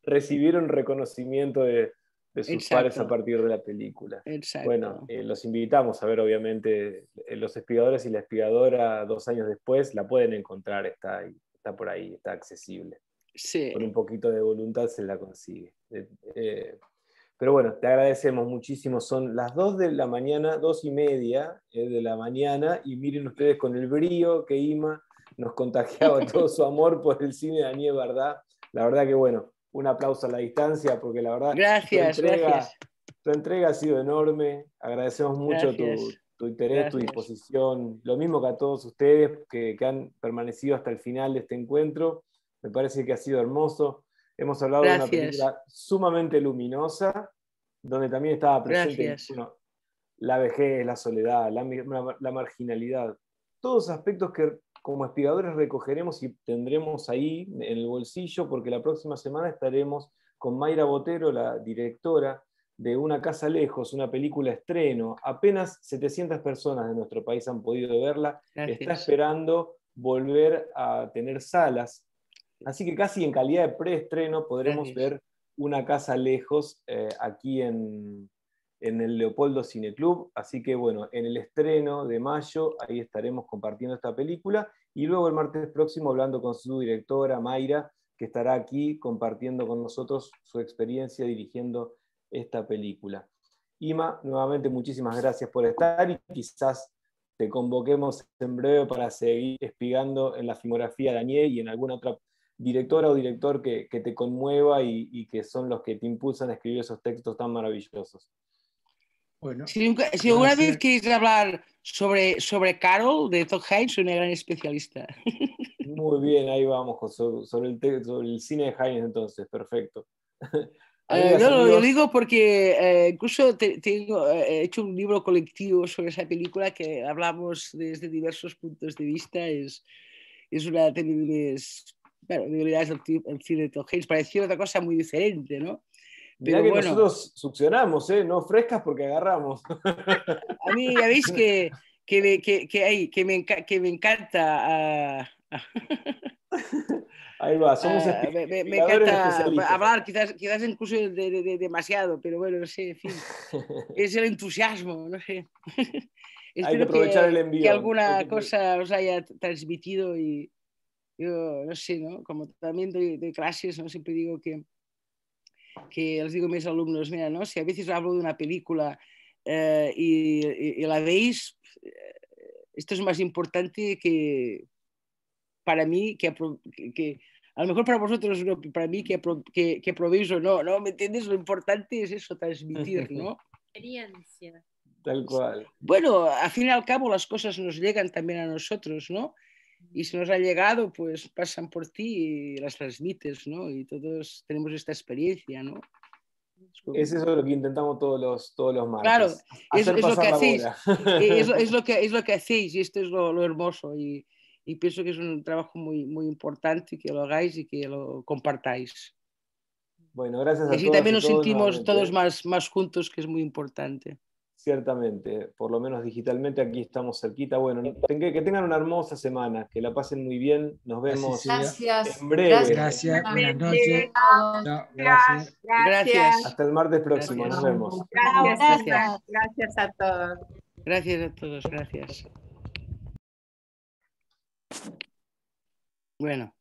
recibieron reconocimiento de, sus pares a partir de la película. Exacto. Bueno, eh, los invitamos a ver, obviamente, eh, los espigadores y la espigadora dos años después la pueden encontrar, está, ahí, está por ahí, está accesible. Sí. Con un poquito de voluntad se la consigue. Eh, pero bueno, te agradecemos muchísimo. Son las 2 de la mañana, 2 y media eh, de la mañana, y miren ustedes con el brío que Ima nos contagiaba <laughs> todo su amor por el cine de Daniel Verdad. La verdad que bueno, un aplauso a la distancia, porque la verdad. Gracias, tu entrega, gracias. Tu entrega ha sido enorme. Agradecemos mucho tu, interés, tu disposición. Lo mismo que a todos ustedes que, que han permanecido hasta el final de este encuentro. Me parece que ha sido hermoso. Hemos hablado de una película sumamente luminosa, donde también estaba presente la vejez, la soledad, la, marginalidad, todos aspectos que como espigadores recogeremos y tendremos ahí en el bolsillo, porque la próxima semana estaremos con Mayra Botero, la directora de Una Casa Lejos, una película estreno. Apenas 700 personas de nuestro país han podido verla. Está esperando volver a tener salas Así que casi en calidad de preestreno podremos ver Una Casa Lejos eh, aquí en, en, el Leopoldo Cineclub. Así que bueno, en el estreno de mayo, ahí estaremos compartiendo esta película. Y luego el martes próximo hablando con su directora, Mayra, que estará aquí compartiendo con nosotros su experiencia dirigiendo esta película. Ima, nuevamente muchísimas gracias por estar y quizás te convoquemos en breve para seguir espigando en la filmografía de Daniel y en alguna otra directora o director que, que te conmueva y, que son los que te impulsan a escribir esos textos tan maravillosos. Bueno, si, alguna vez queréis hablar sobre, sobre Carol de Todd Haynes, una gran especialista. Muy <laughs> bien, ahí vamos, sobre, el, sobre el cine de Haynes entonces, perfecto. <laughs> Eh, no, lo digo porque eh, incluso tengo, eh, he hecho un libro colectivo sobre esa película que hablamos desde diversos puntos de vista. Es, es una de claro, en es para parecía otra cosa muy diferente, ¿no? Pero que bueno, nosotros succionamos, ¿eh? No frescas porque agarramos. <laughs> A mí, ya veis que, que, me, que, que, hay, que, me, que me encanta... Ah, ah. <laughs> Ahí va, somos ah, me, encanta hablar, quizás, quizás incluso de, demasiado, pero bueno, no en fin. <laughs> es el entusiasmo, no sé. Espero Hay que aprovechar el envío. Que alguna cosa os haya transmitido y, yo no sé, ¿no? Como también de clases, ¿no? Siempre digo que, que les digo a mis alumnos, mira, ¿no? Si a veces hablo de una película eh, y, la veis, eh, esto es más importante que para mí, que, a lo mejor para vosotros, para mí, que, que, o no, ¿no? ¿Me entiendes? Lo importante es eso, transmitir, ¿no? <laughs> Experiencia. Tal cual. Bueno, al fin y al cabo las cosas nos llegan también a nosotros, ¿no? y si nos ha llegado, pues pasan por ti y las transmites, ¿no? Y todos tenemos esta experiencia, ¿no? Es eso lo que intentamos todos los, todos los martes. Claro, es, lo que hacéis. Eh, <laughs> es, lo que, hacéis y esto es lo, hermoso. Y, y, pienso que es un trabajo muy, muy importante que lo hagáis y que lo compartáis. Bueno, gracias a y también nos sentimos todos más, más juntos, que es muy importante ciertamente, por lo menos digitalmente aquí estamos cerquita. Bueno, que tengan una hermosa semana, que la pasen muy bien, nos vemos gracias, en breve. Gracias, buenas noches. gracias. Hasta el martes próximo, nos vemos. gracias a todos. Gracias a todos, gracias. Bueno.